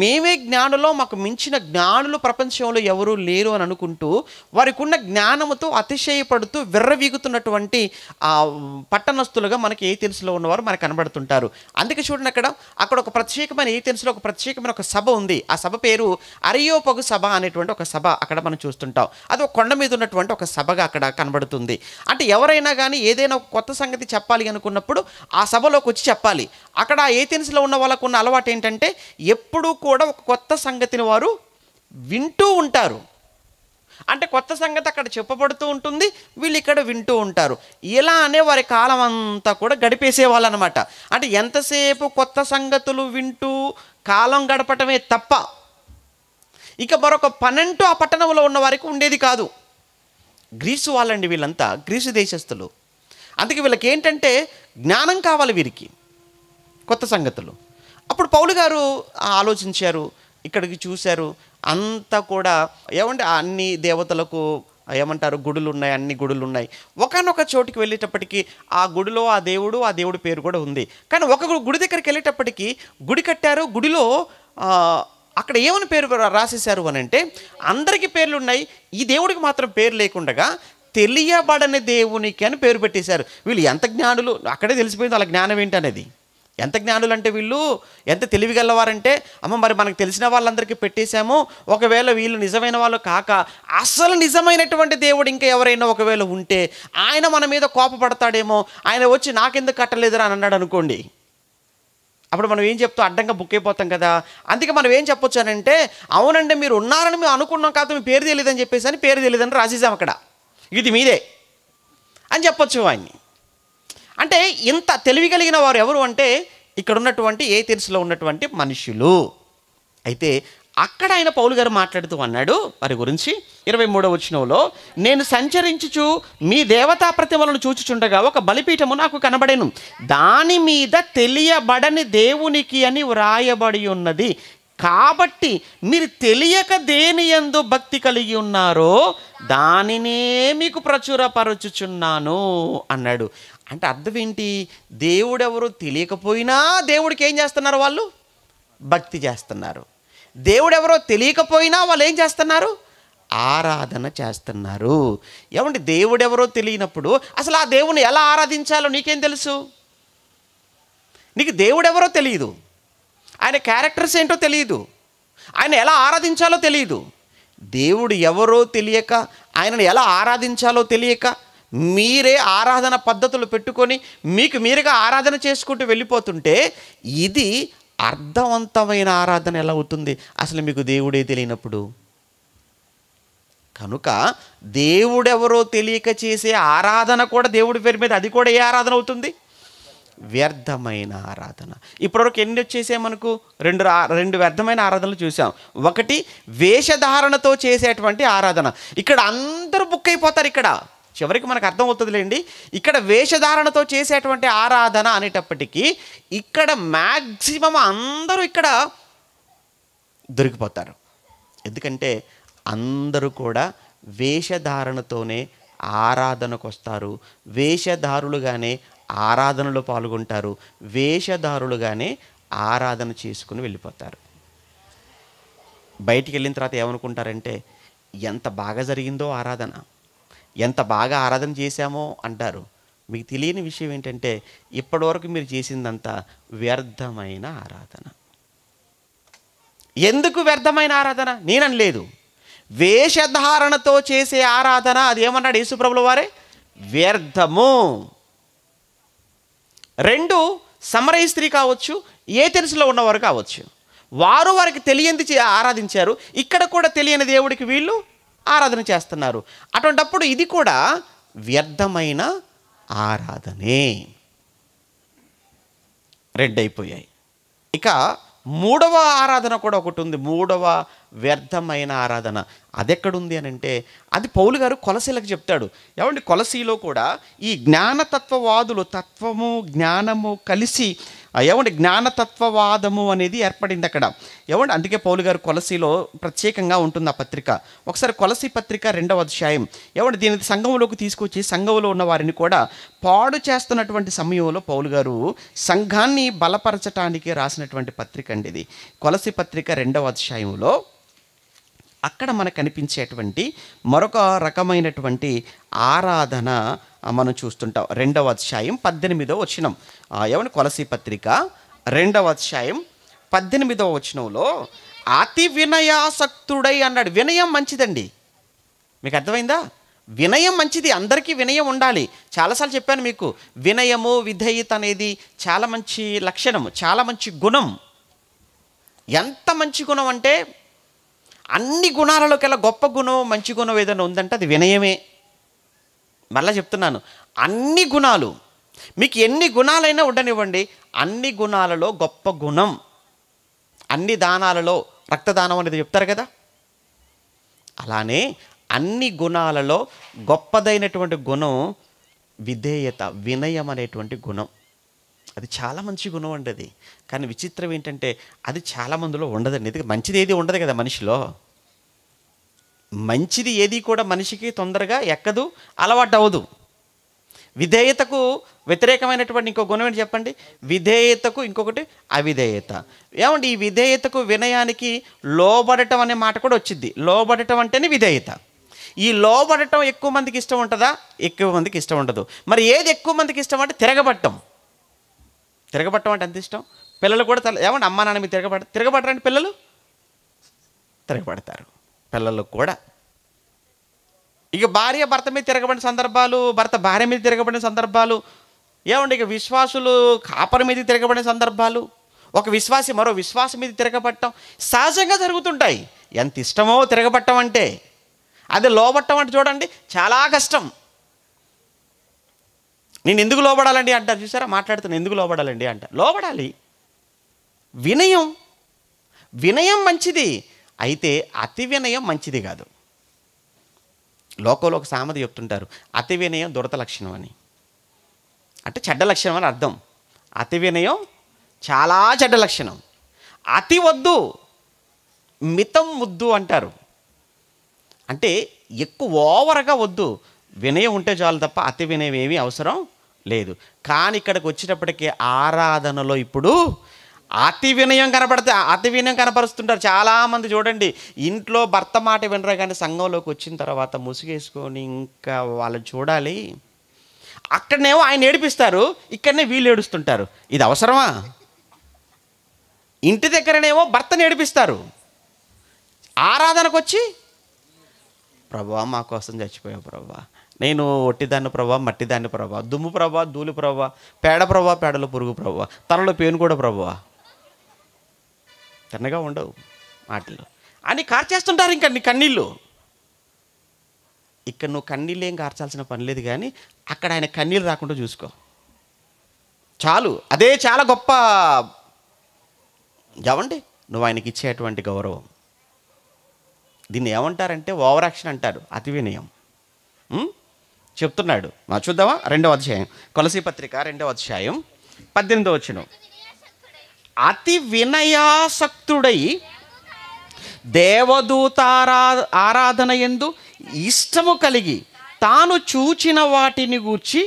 మేమే జ్ఞానులో మాకు మించిన జ్ఞానులు ప్రపంచంలో ఎవరూ లేరు అని అనుకుంటూ వారికి ఉన్న జ్ఞానముతో అతిశయపడుతూ విర్రవీగుతున్నటువంటి పట్టణస్తులుగా మనకి ఏథెన్స్లో ఉన్నవారు మనకు కనబడుతుంటారు అందుకే చూడండి అక్కడ అక్కడ ఒక ప్రత్యేకమైన ఏథెన్స్లో ఒక ప్రత్యేకమైన ఒక సభ ఉంది ఆ సభ పేరు అరియోపగు సభ అనేటువంటి ఒక సభ అక్కడ మనం చూస్తుంటాం అది ఒక కొండ మీద మీద ఉన్నటువంటి ఒక సభగా అక్కడ కనబడుతుంది అంటే ఎవరైనా కానీ ఏదైనా కొత్త సంగతి చెప్పాలి అనుకున్నప్పుడు ఆ సభలోకి వచ్చి చెప్పాలి అక్కడ ఏథెన్స్లో ఉన్న వాళ్ళకు ఉన్న అలవాటు ఏంటంటే ఎప్పుడూ కూడా ఒక కొత్త సంగతిని వారు వింటూ ఉంటారు అంటే కొత్త సంగతి అక్కడ చెప్పబడుతూ ఉంటుంది వీళ్ళు ఇక్కడ వింటూ ఉంటారు ఇలా అనే వారి కాలం అంతా కూడా గడిపేసేవాళ్ళు అనమాట అంటే ఎంతసేపు కొత్త సంగతులు వింటూ కాలం గడపటమే తప్ప ఇక మరొక పన్నెంటు ఆ పట్టణంలో ఉన్న వారికి ఉండేది కాదు గ్రీసు వాళ్ళండి వీళ్ళంతా గ్రీసు దేశస్తులు అందుకే వీళ్ళకి ఏంటంటే జ్ఞానం కావాలి వీరికి కొత్త సంగతులు అప్పుడు పౌలు గారు ఆలోచించారు ఇక్కడికి చూశారు అంతా కూడా ఏమంటే అన్ని దేవతలకు ఏమంటారు గుడులు ఉన్నాయి అన్ని గుడులు ఉన్నాయి ఒకనొక చోటికి వెళ్ళేటప్పటికి ఆ గుడిలో ఆ దేవుడు ఆ దేవుడి పేరు కూడా ఉంది కానీ ఒక గుడి దగ్గరికి వెళ్ళేటప్పటికి గుడి కట్టారు గుడిలో అక్కడ ఏమని పేరు రాసేశారు అని అంటే అందరికీ పేర్లు ఉన్నాయి ఈ దేవుడికి మాత్రం పేరు లేకుండగా తెలియబడని దేవునికి అని పేరు పెట్టేశారు వీళ్ళు ఎంత జ్ఞానులు అక్కడే తెలిసిపోయింది వాళ్ళ జ్ఞానం ఏంటనేది ఎంత జ్ఞానులు అంటే వీళ్ళు ఎంత గలవారంటే అమ్మ మరి మనకు తెలిసిన వాళ్ళందరికీ పెట్టేశాము ఒకవేళ వీళ్ళు నిజమైన వాళ్ళు కాక అసలు నిజమైనటువంటి దేవుడు ఇంకా ఎవరైనా ఒకవేళ ఉంటే ఆయన మన మీద కోపపడతాడేమో ఆయన వచ్చి నాకెందుకు కట్టలేదురా అని అన్నాడు అనుకోండి అప్పుడు మనం ఏం చెప్తాం అడ్డంగా బుక్ అయిపోతాం కదా అందుకే మనం ఏం చెప్పొచ్చు అంటే అవునండి మీరు ఉన్నారని మేము అనుకున్నాం కాదు మీ పేరు అని చెప్పేసి అని పేరు తెలియదని రాసేసాం అక్కడ ఇది మీదే అని చెప్పొచ్చు వాడిని అంటే ఇంత తెలివి కలిగిన వారు ఎవరు అంటే ఇక్కడ ఉన్నటువంటి ఏ తెలుసులో ఉన్నటువంటి మనుషులు అయితే అక్కడ ఆయన పౌలు గారు మాట్లాడుతూ అన్నాడు వారి గురించి ఇరవై మూడవ వచ్చినంలో నేను సంచరించుచు మీ దేవతా ప్రతిమలను చూచుచుండగా ఒక బలిపీఠము నాకు కనబడేను దాని మీద తెలియబడని దేవునికి అని వ్రాయబడి ఉన్నది కాబట్టి మీరు తెలియక దేని ఎందు భక్తి కలిగి ఉన్నారో దానినే మీకు ప్రచురపరచుచున్నాను అన్నాడు అంటే అర్థం ఏంటి దేవుడెవరు తెలియకపోయినా దేవుడికి ఏం చేస్తున్నారు వాళ్ళు భక్తి చేస్తున్నారు దేవుడెవరో తెలియకపోయినా వాళ్ళు ఏం చేస్తున్నారు ఆరాధన చేస్తున్నారు ఏమండి దేవుడెవరో తెలియనప్పుడు అసలు ఆ దేవుని ఎలా ఆరాధించాలో నీకేం తెలుసు నీకు దేవుడెవరో తెలియదు ఆయన క్యారెక్టర్స్ ఏంటో తెలియదు ఆయన ఎలా ఆరాధించాలో తెలియదు దేవుడు ఎవరో తెలియక ఆయనను ఎలా ఆరాధించాలో తెలియక మీరే ఆరాధన పద్ధతులు పెట్టుకొని మీకు మీరుగా ఆరాధన చేసుకుంటూ వెళ్ళిపోతుంటే ఇది అర్థవంతమైన ఆరాధన ఎలా అవుతుంది అసలు మీకు దేవుడే తెలియనప్పుడు కనుక దేవుడెవరో తెలియక చేసే ఆరాధన కూడా దేవుడి పేరు మీద అది కూడా ఏ ఆరాధన అవుతుంది వ్యర్థమైన ఆరాధన ఇప్పటివరకు ఎన్ని వచ్చేసే మనకు రెండు రెండు వ్యర్థమైన ఆరాధనలు చూసాం ఒకటి వేషధారణతో చేసేటువంటి ఆరాధన ఇక్కడ అందరూ బుక్ అయిపోతారు ఇక్కడ చివరికి మనకు అర్థమవుతుందిలేండి ఇక్కడ వేషధారణతో చేసేటువంటి ఆరాధన అనేటప్పటికీ ఇక్కడ మ్యాక్సిమం అందరూ ఇక్కడ దొరికిపోతారు ఎందుకంటే అందరూ కూడా వేషధారణతోనే ఆరాధనకు వస్తారు వేషధారులుగానే ఆరాధనలో పాల్గొంటారు వేషధారులుగానే ఆరాధన చేసుకుని వెళ్ళిపోతారు బయటికి వెళ్ళిన తర్వాత ఏమనుకుంటారంటే ఎంత బాగా జరిగిందో ఆరాధన ఎంత బాగా ఆరాధన చేశామో అంటారు మీకు తెలియని విషయం ఏంటంటే ఇప్పటివరకు మీరు చేసిందంతా వ్యర్థమైన ఆరాధన ఎందుకు వ్యర్థమైన ఆరాధన లేదు వేషధారణతో చేసే ఆరాధన అది ఏమన్నాడు యేసుప్రభుల వారే వ్యర్థము రెండు సమరయ స్త్రీ కావచ్చు ఏ తెలుసులో ఉన్నవారు కావచ్చు వారు వారికి తెలియంది ఆరాధించారు ఇక్కడ కూడా తెలియని దేవుడికి వీళ్ళు ఆరాధన చేస్తున్నారు అటువంటప్పుడు ఇది కూడా వ్యర్థమైన ఆరాధనే అయిపోయాయి ఇక మూడవ ఆరాధన కూడా ఒకటి ఉంది మూడవ వ్యర్థమైన ఆరాధన అదెక్కడుంది అని అంటే అది పౌలు గారు కొలసీలకు చెప్తాడు ఎవండి కొలసీలో కూడా ఈ జ్ఞానతత్వవాదులు తత్వము జ్ఞానము కలిసి ఏమంటే జ్ఞానతత్వవాదము అనేది ఏర్పడింది అక్కడ ఏమంటే అందుకే పౌలు గారు కొలసిలో ప్రత్యేకంగా ఉంటుంది ఆ పత్రిక ఒకసారి కొలసి పత్రిక రెండవ అధ్యాయం ఏమంటే దీని సంఘంలోకి తీసుకొచ్చి సంఘంలో ఉన్న వారిని కూడా పాడు చేస్తున్నటువంటి సమయంలో పౌలు గారు సంఘాన్ని బలపరచటానికి రాసినటువంటి పత్రిక అండి ఇది కొలసి పత్రిక రెండవ అధ్యాయంలో అక్కడ మనకు కనిపించేటువంటి మరొక రకమైనటువంటి ఆరాధన మనం చూస్తుంటాం రెండవ అధ్యాయం పద్దెనిమిదవ వచనం ఏమని కొలసి పత్రిక రెండవ అధ్యాయం పద్దెనిమిదవ వచనంలో అతి వినయాసక్తుడై అన్నాడు వినయం మంచిదండి మీకు అర్థమైందా వినయం మంచిది అందరికీ వినయం ఉండాలి చాలాసార్లు చెప్పాను మీకు వినయము విధేయత అనేది చాలా మంచి లక్షణం చాలా మంచి గుణం ఎంత మంచి గుణం అంటే అన్ని గుణాలలోకెల్లా గొప్ప గుణం మంచి గుణం ఏదైనా ఉందంటే అది వినయమే మళ్ళీ చెప్తున్నాను అన్ని గుణాలు మీకు ఎన్ని గుణాలైనా ఉండనివ్వండి అన్ని గుణాలలో గొప్ప గుణం అన్ని దానాలలో రక్తదానం అనేది చెప్తారు కదా అలానే అన్ని గుణాలలో గొప్పదైనటువంటి గుణం విధేయత వినయం అనేటువంటి గుణం అది చాలా మంచి గుణం అండి అది కానీ విచిత్రం ఏంటంటే అది చాలా మందిలో ఉండదండి ఇది మంచిది ఏది ఉండదు కదా మనిషిలో మంచిది ఏది కూడా మనిషికి తొందరగా ఎక్కదు అలవాటు అవ్వదు విధేయతకు వ్యతిరేకమైనటువంటి ఇంకో గుణం ఏంటి చెప్పండి విధేయతకు ఇంకొకటి అవిధేయత ఏమంటే ఈ విధేయతకు వినయానికి లోబడటం అనే మాట కూడా వచ్చింది లోబడటం అంటేనే విధేయత ఈ లోబడటం ఎక్కువ మందికి ఇష్టం ఉంటుందా ఎక్కువ మందికి ఇష్టం ఉండదు మరి ఏది ఎక్కువ మందికి ఇష్టం అంటే తిరగబట్టం తిరగబట్టం అంటే అంత ఇష్టం పిల్లలు కూడా తల ఏమంటే అమ్మా నాన్న మీరు తిరగబడ తిరగబడరండి పిల్లలు తిరగబడతారు పిల్లలకు కూడా ఇక భార్య భర్త మీద తిరగబడిన సందర్భాలు భర్త భార్య మీద తిరగబడిన సందర్భాలు ఏమండి ఇక విశ్వాసులు కాపరి మీద తిరగబడిన సందర్భాలు ఒక విశ్వాసి మరో విశ్వాసం మీద తిరగబట్టడం సహజంగా జరుగుతుంటాయి ఎంత ఇష్టమో తిరగబట్టం అంటే అది లోబట్టం అంటే చూడండి చాలా కష్టం నేను ఎందుకు లోబడాలండి అంటారు చూసారా మాట్లాడుతాను ఎందుకు లోబడాలండి అంట లోబడాలి వినయం వినయం మంచిది అయితే అతి వినయం మంచిది కాదు లోకంలో ఒక సామెత చెప్తుంటారు అతి వినయం దురత లక్షణం అని అంటే చెడ్డ లక్షణం అని అర్థం అతి వినయం చాలా చెడ్డ లక్షణం అతి వద్దు మితం వద్దు అంటారు అంటే ఎక్కువ ఓవర్గా వద్దు వినయం ఉంటే చాలు తప్ప అతి వినయం ఏమీ అవసరం లేదు కానీ ఇక్కడికి వచ్చేటప్పటికీ ఆరాధనలో ఇప్పుడు అతి వినయం కనపడితే అతి వినయం కనపరుస్తుంటారు చాలామంది చూడండి ఇంట్లో భర్త మాట వినరు కానీ సంఘంలోకి వచ్చిన తర్వాత ముసుగేసుకొని ఇంకా వాళ్ళని చూడాలి అక్కడనేమో ఆయన ఏడిపిస్తారు ఇక్కడనే వీళ్ళు ఏడుస్తుంటారు ఇది అవసరమా ఇంటి దగ్గరనేమో భర్తను ఏడిపిస్తారు ఆరాధనకు వచ్చి ప్రభా మా కోసం చచ్చిపోయావు ప్రభా నేను ఒట్టిదాన్ని ప్రభా మట్టిదాన్ని ప్రభా దుమ్ము ప్రభా ధూళి ప్రభా పేడ ప్రభా పేడలో పురుగు ప్రభా తనలో పేను కూడా ప్రభావా తిన్నగా ఉండవు మాటలు అని కార్చేస్తుంటారు ఇంకా నీ కన్నీళ్ళు ఇక్కడ నువ్వు కన్నీళ్ళు ఏం కార్చాల్సిన పని లేదు కానీ అక్కడ ఆయన కన్నీళ్ళు రాకుండా చూసుకో చాలు అదే చాలా గొప్ప ఏమండి నువ్వు ఆయనకి ఇచ్చేటువంటి గౌరవం దీన్ని ఏమంటారంటే ఓవరాక్షన్ అంటారు అతి వినయం చెప్తున్నాడు మా చూద్దామా రెండవ అధ్యాయం కొలసీ పత్రిక రెండవ అధ్యాయం పద్దెనిమిదవ వచ్చినాం అతి వినయాసక్తుడై దేవదూత ఆరాధన ఎందు ఇష్టము కలిగి తాను చూచిన వాటిని గూర్చి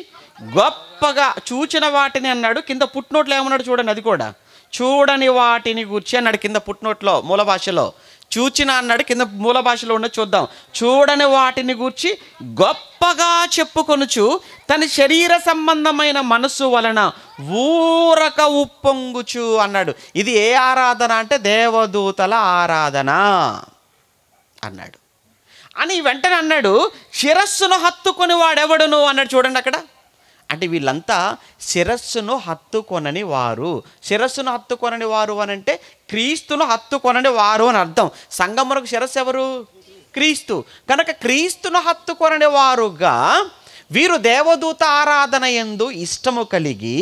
గొప్పగా చూచిన వాటిని అన్నాడు కింద పుట్నోట్లో ఏమన్నాడు చూడండి అది కూడా చూడని వాటిని గూర్చి అన్నాడు కింద పుట్నోట్లో మూల భాషలో చూచిన అన్నాడు కింద మూల భాషలో ఉన్న చూద్దాం చూడని వాటిని గూర్చి గొప్పగా చెప్పుకొనుచు తన శరీర సంబంధమైన మనస్సు వలన ఊరక ఉప్పొంగుచు అన్నాడు ఇది ఏ ఆరాధన అంటే దేవదూతల ఆరాధన అన్నాడు అని వెంటనే అన్నాడు శిరస్సును హత్తుకుని వాడెవడును అన్నాడు చూడండి అక్కడ అంటే వీళ్ళంతా శిరస్సును హత్తుకొనని వారు శిరస్సును హత్తుకొనని వారు అని అంటే క్రీస్తును హత్తుకొనని వారు అని అర్థం సంగమునకు శిరస్సు ఎవరు క్రీస్తు కనుక క్రీస్తును హత్తుకొనని వారుగా వీరు దేవదూత ఆరాధన ఎందు ఇష్టము కలిగి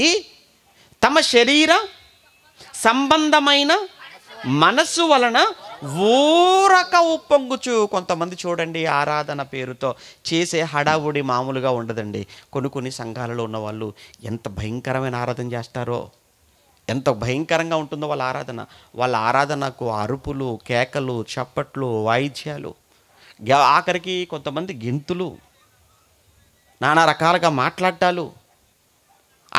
తమ శరీర సంబంధమైన మనస్సు వలన ఊరక ఉప్పొంగుచు కొంతమంది చూడండి ఆరాధన పేరుతో చేసే హడావుడి మామూలుగా ఉండదండి కొన్ని కొన్ని సంఘాలలో ఉన్న వాళ్ళు ఎంత భయంకరమైన ఆరాధన చేస్తారో ఎంత భయంకరంగా ఉంటుందో వాళ్ళ ఆరాధన వాళ్ళ ఆరాధనకు అరుపులు కేకలు చప్పట్లు వాయిద్యాలు ఆఖరికి కొంతమంది గింతులు నానా రకాలుగా మాట్లాడటాలు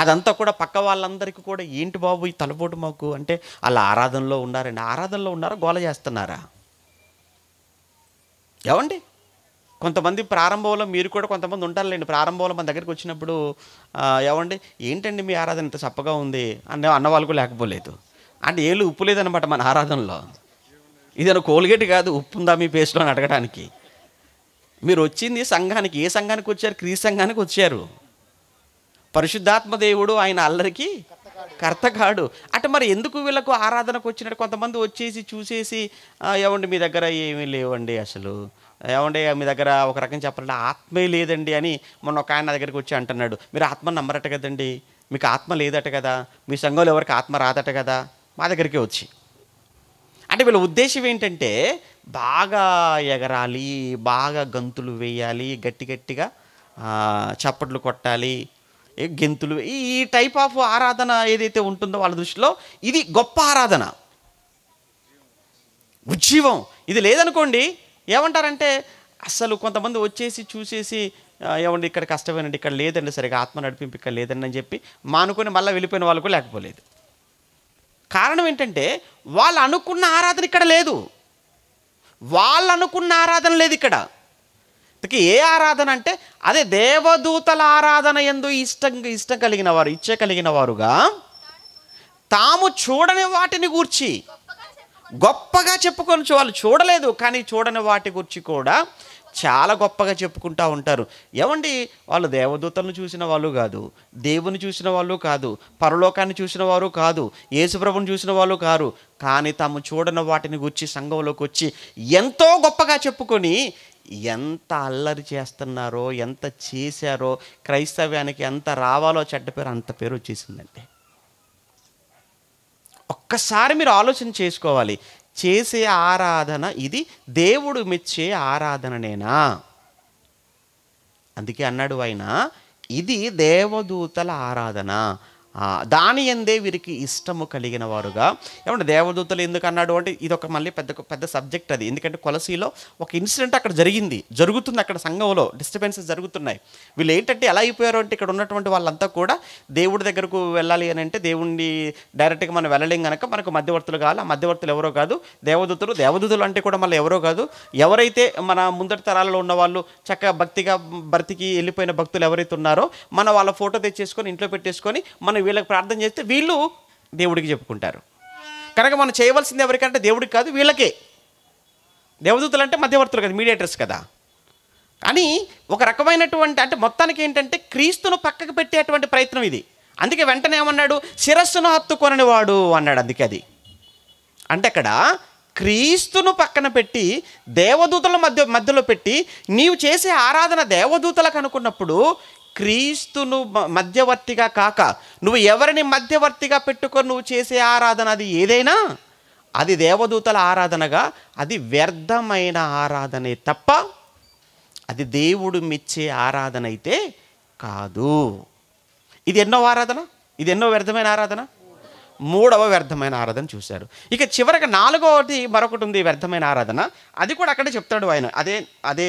అదంతా కూడా పక్క వాళ్ళందరికీ కూడా ఏంటి బాబు ఈ తలపోటు మాకు అంటే అలా ఆరాధనలో ఉన్నారండి ఆరాధనలో ఉన్నారా గోల చేస్తున్నారా ఏమండి కొంతమంది ప్రారంభంలో మీరు కూడా కొంతమంది ఉంటారులేండి ప్రారంభంలో మన దగ్గరికి వచ్చినప్పుడు ఏమండి ఏంటండి మీ ఆరాధన ఇంత చప్పగా ఉంది అన్న అన్నవాళ్ళకు లేకపోలేదు అంటే ఏళ్ళు ఉప్పు లేదనమాట మన ఆరాధనలో ఇదైనా కోల్గేట్ కాదు ఉప్పు ఉందా మీ పేస్ట్లో అని అడగడానికి మీరు వచ్చింది సంఘానికి ఏ సంఘానికి వచ్చారు క్రీ సంఘానికి వచ్చారు పరిశుద్ధాత్మ దేవుడు ఆయన అల్లరికి కర్తకాడు అంటే మరి ఎందుకు వీళ్ళకు ఆరాధనకు వచ్చినట్టు కొంతమంది వచ్చేసి చూసేసి ఏమండి మీ దగ్గర ఏమీ లేవండి అసలు ఏమండి మీ దగ్గర ఒక రకం చెప్పాలంటే ఆత్మే లేదండి అని మొన్న ఒక ఆయన దగ్గరికి వచ్చి అంటున్నాడు మీరు ఆత్మ నమ్మరట కదండి మీకు ఆత్మ లేదట కదా మీ సంఘంలో ఎవరికి ఆత్మ రాదట కదా మా దగ్గరికి వచ్చి అంటే వీళ్ళ ఉద్దేశం ఏంటంటే బాగా ఎగరాలి బాగా గంతులు వేయాలి గట్టి గట్టిగా చప్పట్లు కొట్టాలి ఏ గెంతులు ఈ టైప్ ఆఫ్ ఆరాధన ఏదైతే ఉంటుందో వాళ్ళ దృష్టిలో ఇది గొప్ప ఆరాధన ఉజ్జీవం ఇది లేదనుకోండి ఏమంటారంటే అసలు కొంతమంది వచ్చేసి చూసేసి ఏమండి ఇక్కడ కష్టమేనండి ఇక్కడ లేదండి సరిగా ఆత్మ నడిపింపు ఇక్కడ లేదండి అని చెప్పి మానుకొని మళ్ళీ వెళ్ళిపోయిన వాళ్ళకు లేకపోలేదు కారణం ఏంటంటే వాళ్ళు అనుకున్న ఆరాధన ఇక్కడ లేదు వాళ్ళు అనుకున్న ఆరాధన లేదు ఇక్కడ ఏ ఆరాధన అంటే అదే దేవదూతల ఆరాధన ఎందు ఇష్టం ఇష్టం కలిగిన వారు ఇచ్చే కలిగిన వారుగా తాము చూడని వాటిని గూర్చి గొప్పగా చెప్పుకొని వాళ్ళు చూడలేదు కానీ చూడని వాటి గురించి కూడా చాలా గొప్పగా చెప్పుకుంటూ ఉంటారు ఏమండి వాళ్ళు దేవదూతలను చూసిన వాళ్ళు కాదు దేవుని చూసిన వాళ్ళు కాదు పరలోకాన్ని చూసిన వారు కాదు యేసుప్రభుని చూసిన వాళ్ళు కారు కానీ తాము చూడని వాటిని గుర్చి సంఘంలోకి వచ్చి ఎంతో గొప్పగా చెప్పుకొని ఎంత అల్లరి చేస్తున్నారో ఎంత చేశారో క్రైస్తవ్యానికి ఎంత రావాలో చెడ్డ పేరు అంత పేరు వచ్చేసిందండి ఒక్కసారి మీరు ఆలోచన చేసుకోవాలి చేసే ఆరాధన ఇది దేవుడు మెచ్చే ఆరాధననేనా అందుకే అన్నాడు ఆయన ఇది దేవదూతల ఆరాధన దాని ఎందే వీరికి ఇష్టము కలిగిన వారుగా ఏమంటే దేవదూతలు ఎందుకు అన్నాడు అంటే ఇది ఒక మళ్ళీ పెద్ద పెద్ద సబ్జెక్ట్ అది ఎందుకంటే కొలసీలో ఒక ఇన్సిడెంట్ అక్కడ జరిగింది జరుగుతుంది అక్కడ సంఘంలో డిస్టర్బెన్సెస్ జరుగుతున్నాయి వీళ్ళు ఏంటంటే ఎలా అయిపోయారు అంటే ఇక్కడ ఉన్నటువంటి వాళ్ళంతా కూడా దేవుడి దగ్గరకు వెళ్ళాలి అని అంటే దేవుణ్ణి డైరెక్ట్గా మనం వెళ్ళలేం కనుక మనకు మధ్యవర్తులు కావాలి ఆ మధ్యవర్తులు ఎవరో కాదు దేవదూతలు దేవదూతలు అంటే కూడా మళ్ళీ ఎవరో కాదు ఎవరైతే మన ముందటి తరాలలో ఉన్న వాళ్ళు చక్కగా భక్తిగా భర్తికి వెళ్ళిపోయిన భక్తులు ఎవరైతే ఉన్నారో మనం వాళ్ళ ఫోటో తెచ్చేసుకొని ఇంట్లో పెట్టేసుకొని మనం మనం వీళ్ళకి ప్రార్థన చేస్తే వీళ్ళు దేవుడికి చెప్పుకుంటారు కనుక మనం చేయవలసింది ఎవరికంటే దేవుడికి కాదు వీళ్ళకే దేవదూతలు అంటే మధ్యవర్తులు కదా మీడియేటర్స్ కదా కానీ ఒక రకమైనటువంటి అంటే మొత్తానికి ఏంటంటే క్రీస్తును పక్కకు పెట్టేటువంటి ప్రయత్నం ఇది అందుకే వెంటనే ఏమన్నాడు శిరస్సును హత్తుకొనని వాడు అన్నాడు అందుకే అది అంటే అక్కడ క్రీస్తును పక్కన పెట్టి దేవదూతల మధ్య మధ్యలో పెట్టి నీవు చేసే ఆరాధన దేవదూతలకు అనుకున్నప్పుడు క్రీస్తును మధ్యవర్తిగా కాక నువ్వు ఎవరిని మధ్యవర్తిగా పెట్టుకొని నువ్వు చేసే ఆరాధన అది ఏదైనా అది దేవదూతల ఆరాధనగా అది వ్యర్థమైన ఆరాధనే తప్ప అది దేవుడు మెచ్చే ఆరాధన అయితే కాదు ఇది ఎన్నో ఆరాధన ఇది ఎన్నో వ్యర్థమైన ఆరాధన మూడవ వ్యర్థమైన ఆరాధన చూశారు ఇక చివరికి నాలుగవది మరొకటి ఉంది వ్యర్థమైన ఆరాధన అది కూడా అక్కడే చెప్తాడు ఆయన అదే అదే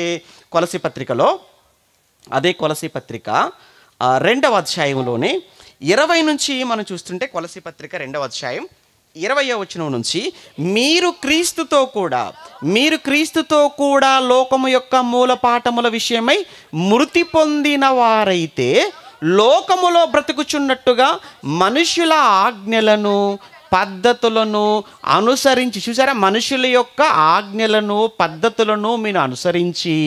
కొలసి పత్రికలో అదే కొలసి పత్రిక రెండవ అధ్యాయంలోనే ఇరవై నుంచి మనం చూస్తుంటే కొలసి పత్రిక రెండవ అధ్యాయం ఇరవయో వచనం నుంచి మీరు క్రీస్తుతో కూడా మీరు క్రీస్తుతో కూడా లోకము యొక్క మూల పాఠముల విషయమై మృతి పొందిన వారైతే లోకములో బ్రతుకుచున్నట్టుగా మనుషుల ఆజ్ఞలను పద్ధతులను అనుసరించి చూసారా మనుషుల యొక్క ఆజ్ఞలను పద్ధతులను మీరు అనుసరించి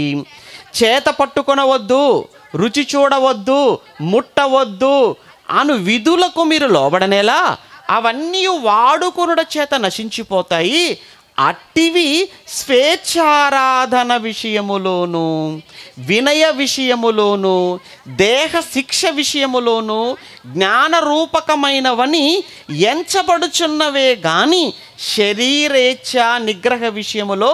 చేత పట్టుకొనవద్దు రుచి చూడవద్దు ముట్టవద్దు అను విధులకు మీరు లోబడనేలా అవన్నీ వాడుకునుడ చేత నశించిపోతాయి అట్టివి స్వేచ్ఛారాధన విషయములోను వినయ విషయములోను దేహ శిక్ష విషయములోను జ్ఞానరూపకమైనవని ఎంచబడుచున్నవే గాని శరీరేచ్ఛ నిగ్రహ విషయములో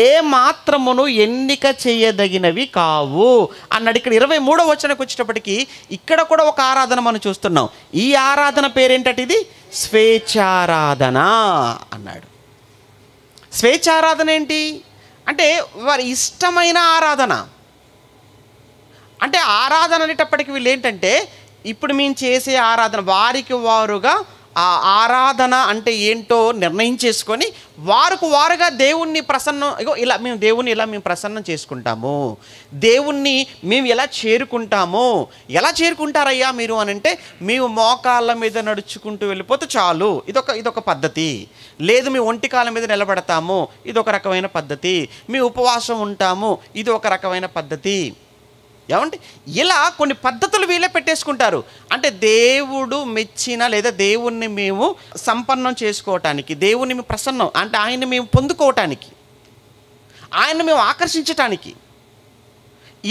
ఏ మాత్రమును ఎన్నిక చేయదగినవి కావు అన్నాడు ఇక్కడ ఇరవై మూడో వచనకు వచ్చేటప్పటికీ ఇక్కడ కూడా ఒక ఆరాధన మనం చూస్తున్నాం ఈ ఆరాధన పేరేంటటిది స్వేచ్ఛారాధన అన్నాడు స్వేచ్ఛారాధన ఏంటి అంటే వారి ఇష్టమైన ఆరాధన అంటే ఆరాధన అనేటప్పటికి వీళ్ళు ఏంటంటే ఇప్పుడు మేము చేసే ఆరాధన వారికి వారుగా ఆ ఆరాధన అంటే ఏంటో నిర్ణయం చేసుకొని వారికి వారుగా దేవుణ్ణి ప్రసన్నం ఇగో ఇలా మేము దేవుణ్ణి ఇలా మేము ప్రసన్నం చేసుకుంటాము దేవుణ్ణి మేము ఎలా చేరుకుంటాము ఎలా చేరుకుంటారయ్యా మీరు అని అంటే మేము మోకాళ్ళ మీద నడుచుకుంటూ వెళ్ళిపోతే చాలు ఇదొక ఇదొక పద్ధతి లేదు మేము ఒంటి కాళ్ళ మీద నిలబడతాము ఇదొక రకమైన పద్ధతి మేము ఉపవాసం ఉంటాము ఇది ఒక రకమైన పద్ధతి ఏమంటే ఇలా కొన్ని పద్ధతులు వీళ్ళే పెట్టేసుకుంటారు అంటే దేవుడు మెచ్చిన లేదా దేవుణ్ణి మేము సంపన్నం చేసుకోవటానికి దేవుణ్ణి మేము ప్రసన్నం అంటే ఆయన్ని మేము పొందుకోవటానికి ఆయన్ని మేము ఆకర్షించటానికి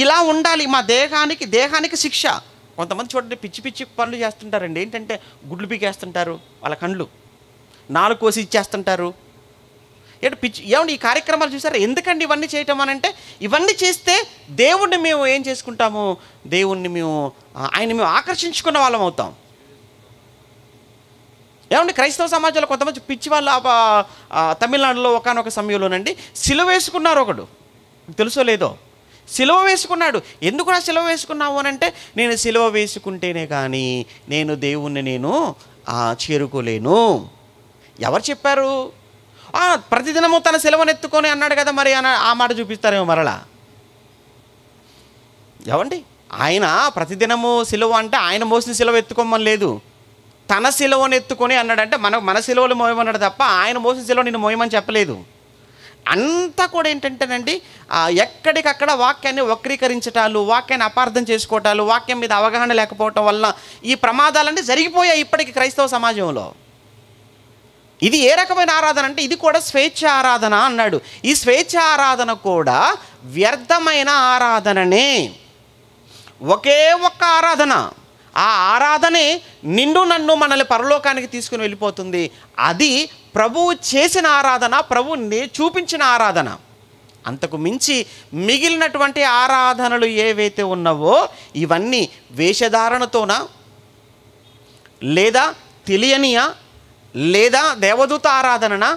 ఇలా ఉండాలి మా దేహానికి దేహానికి శిక్ష కొంతమంది చూడండి పిచ్చి పిచ్చి పనులు చేస్తుంటారండి ఏంటంటే గుడ్లు పీకేస్తుంటారు వాళ్ళ కండ్లు నాలుగు కోసి ఇచ్చేస్తుంటారు ఏంటి పిచ్చి ఏమండి ఈ కార్యక్రమాలు చూసారా ఎందుకండి ఇవన్నీ చేయటం అని అంటే ఇవన్నీ చేస్తే దేవుణ్ణి మేము ఏం చేసుకుంటాము దేవుణ్ణి మేము ఆయన మేము ఆకర్షించుకున్న వాళ్ళం అవుతాం ఏమండి క్రైస్తవ సమాజంలో కొంతమంది పిచ్చి వాళ్ళు తమిళనాడులో ఒకనొక సమయంలోనండి సిలువ వేసుకున్నారు ఒకడు తెలుసో లేదో సిలువ వేసుకున్నాడు ఎందుకు నా సిలువ వేసుకున్నావు అని అంటే నేను సిలువ వేసుకుంటేనే కానీ నేను దేవుణ్ణి నేను చేరుకోలేను ఎవరు చెప్పారు ప్రతిదినము తన ఎత్తుకొని అన్నాడు కదా మరి అన్న ఆ మాట చూపిస్తారేమో మరలా ఏమండి ఆయన ప్రతిదినము సిలువ అంటే ఆయన మోసిన సిలువ ఎత్తుకోమని లేదు తన సిలువను ఎత్తుకొని అన్నాడంటే మన మన సిలువలు మోయమన్నాడు తప్ప ఆయన మోసిన సెలవు నేను మోయమని చెప్పలేదు అంతా కూడా ఏంటంటేనండి ఎక్కడికక్కడ వాక్యాన్ని వక్రీకరించటాలు వాక్యాన్ని అపార్థం చేసుకోవటాలు వాక్యం మీద అవగాహన లేకపోవటం వల్ల ఈ ప్రమాదాలన్నీ జరిగిపోయాయి ఇప్పటికీ క్రైస్తవ సమాజంలో ఇది ఏ రకమైన ఆరాధన అంటే ఇది కూడా స్వేచ్ఛ ఆరాధన అన్నాడు ఈ స్వేచ్ఛ ఆరాధన కూడా వ్యర్థమైన ఆరాధననే ఒకే ఒక్క ఆరాధన ఆ ఆరాధనే నిన్ను నన్ను మనల్ని పరలోకానికి తీసుకుని వెళ్ళిపోతుంది అది ప్రభువు చేసిన ఆరాధన ప్రభు చూపించిన ఆరాధన అంతకు మించి మిగిలినటువంటి ఆరాధనలు ఏవైతే ఉన్నావో ఇవన్నీ వేషధారణతోనా లేదా తెలియనియా లేదా దేవదూత ఆరాధన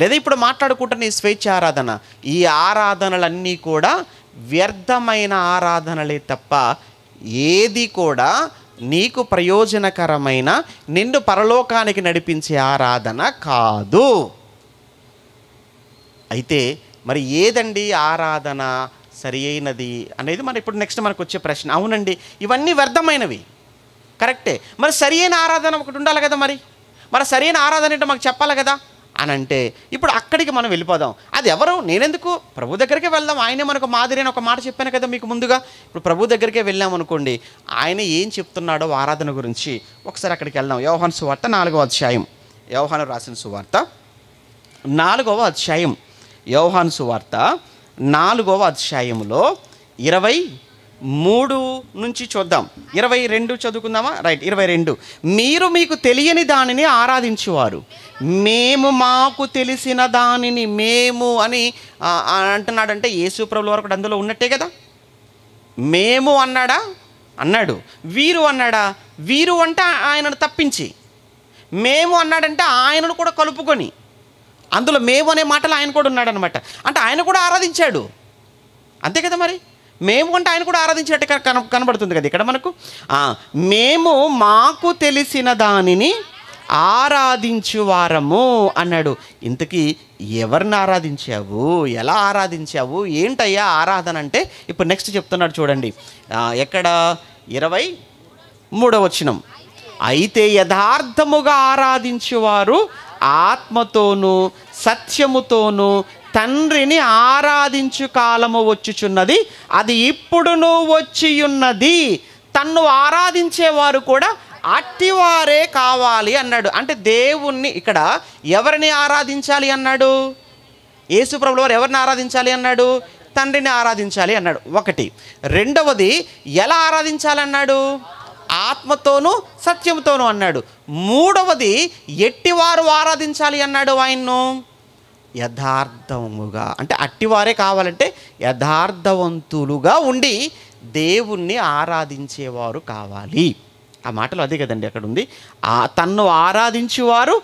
లేదా ఇప్పుడు మాట్లాడుకుంటున్న ఈ స్వేచ్ఛ ఆరాధన ఈ ఆరాధనలన్నీ కూడా వ్యర్థమైన ఆరాధనలే తప్ప ఏది కూడా నీకు ప్రయోజనకరమైన నిన్ను పరలోకానికి నడిపించే ఆరాధన కాదు అయితే మరి ఏదండి ఆరాధన సరి అయినది అనేది మన ఇప్పుడు నెక్స్ట్ మనకు వచ్చే ప్రశ్న అవునండి ఇవన్నీ వ్యర్థమైనవి కరెక్టే మరి సరి అయిన ఆరాధన ఒకటి ఉండాలి కదా మరి మరి సరైన ఆరాధన ఏంటో మాకు చెప్పాలి కదా అని అంటే ఇప్పుడు అక్కడికి మనం వెళ్ళిపోదాం అది ఎవరు నేనెందుకు ప్రభు దగ్గరికి వెళ్దాం ఆయనే మనకు మాదిరి అని ఒక మాట చెప్పాను కదా మీకు ముందుగా ఇప్పుడు ప్రభు దగ్గరికే వెళ్ళాం అనుకోండి ఆయన ఏం చెప్తున్నాడో ఆరాధన గురించి ఒకసారి అక్కడికి వెళ్దాం యోహాను సువార్త నాలుగవ అధ్యాయం యోహాను రాసిన సువార్త నాలుగవ అధ్యాయం యోహాను సువార్త నాలుగవ అధ్యాయంలో ఇరవై మూడు నుంచి చూద్దాం ఇరవై రెండు చదువుకుందామా రైట్ ఇరవై రెండు మీరు మీకు తెలియని దానిని ఆరాధించేవారు మేము మాకు తెలిసిన దానిని మేము అని అంటున్నాడంటే యేసు ప్రభుల వరకు అందులో ఉన్నట్టే కదా మేము అన్నాడా అన్నాడు వీరు అన్నాడా వీరు అంటే ఆయనను తప్పించి మేము అన్నాడంటే ఆయనను కూడా కలుపుకొని అందులో మేము అనే మాటలు ఆయన కూడా ఉన్నాడనమాట అంటే ఆయన కూడా ఆరాధించాడు అంతే కదా మరి మేము అంటే ఆయన కూడా ఆరాధించినట్టు కన కనబడుతుంది కదా ఇక్కడ మనకు మేము మాకు తెలిసిన దానిని ఆరాధించువారము అన్నాడు ఇంతకీ ఎవరిని ఆరాధించావు ఎలా ఆరాధించావు ఏంటయ్యా ఆరాధన అంటే ఇప్పుడు నెక్స్ట్ చెప్తున్నాడు చూడండి ఎక్కడ ఇరవై మూడవచనం అయితే యథార్థముగా ఆరాధించేవారు ఆత్మతోనూ సత్యముతోనూ తండ్రిని ఆరాధించు కాలము వచ్చుచున్నది అది ఇప్పుడును వచ్చియున్నది తన్ను ఆరాధించేవారు కూడా అట్టివారే కావాలి అన్నాడు అంటే దేవుణ్ణి ఇక్కడ ఎవరిని ఆరాధించాలి అన్నాడు యేసుప్రభులు వారు ఎవరిని ఆరాధించాలి అన్నాడు తండ్రిని ఆరాధించాలి అన్నాడు ఒకటి రెండవది ఎలా ఆరాధించాలన్నాడు ఆత్మతోనూ సత్యంతోనూ అన్నాడు మూడవది ఎట్టివారు ఆరాధించాలి అన్నాడు ఆయన్ను యథార్థముగా అంటే అట్టివారే కావాలంటే యథార్థవంతులుగా ఉండి దేవుణ్ణి ఆరాధించేవారు కావాలి ఆ మాటలు అదే కదండి అక్కడ ఉంది తన్ను ఆరాధించేవారు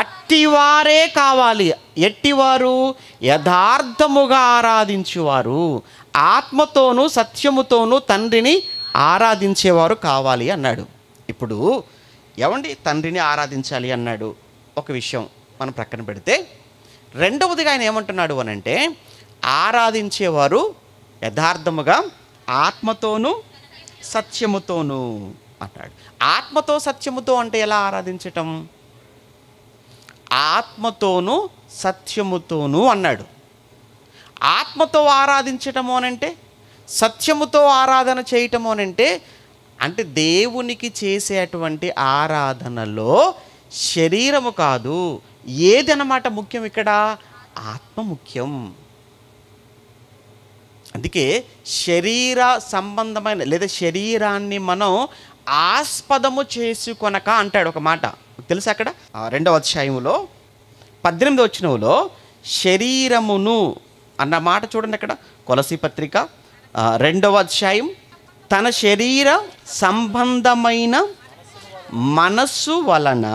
అట్టివారే కావాలి ఎట్టివారు యథార్థముగా ఆరాధించేవారు ఆత్మతోనూ సత్యముతోనూ తండ్రిని ఆరాధించేవారు కావాలి అన్నాడు ఇప్పుడు ఏమండి తండ్రిని ఆరాధించాలి అన్నాడు ఒక విషయం మనం ప్రక్కన పెడితే రెండవదిగా ఆయన ఏమంటున్నాడు అనంటే ఆరాధించేవారు యథార్థముగా ఆత్మతోనూ సత్యముతోనూ అంటాడు ఆత్మతో సత్యముతో అంటే ఎలా ఆరాధించటం ఆత్మతోనూ సత్యముతోనూ అన్నాడు ఆత్మతో ఆరాధించటము అనంటే సత్యముతో ఆరాధన చేయటము అనంటే అంటే దేవునికి చేసేటువంటి ఆరాధనలో శరీరము కాదు ఏదన్నమాట ముఖ్యం ఇక్కడ ఆత్మ ముఖ్యం అందుకే శరీర సంబంధమైన లేదా శరీరాన్ని మనం ఆస్పదము చేసుకొనక అంటాడు ఒక మాట తెలుసా అక్కడ రెండవ అధ్యాయంలో పద్దెనిమిది వచ్చినవులో శరీరమును అన్న మాట చూడండి అక్కడ కొలసి పత్రిక రెండవ అధ్యాయం తన శరీర సంబంధమైన మనస్సు వలన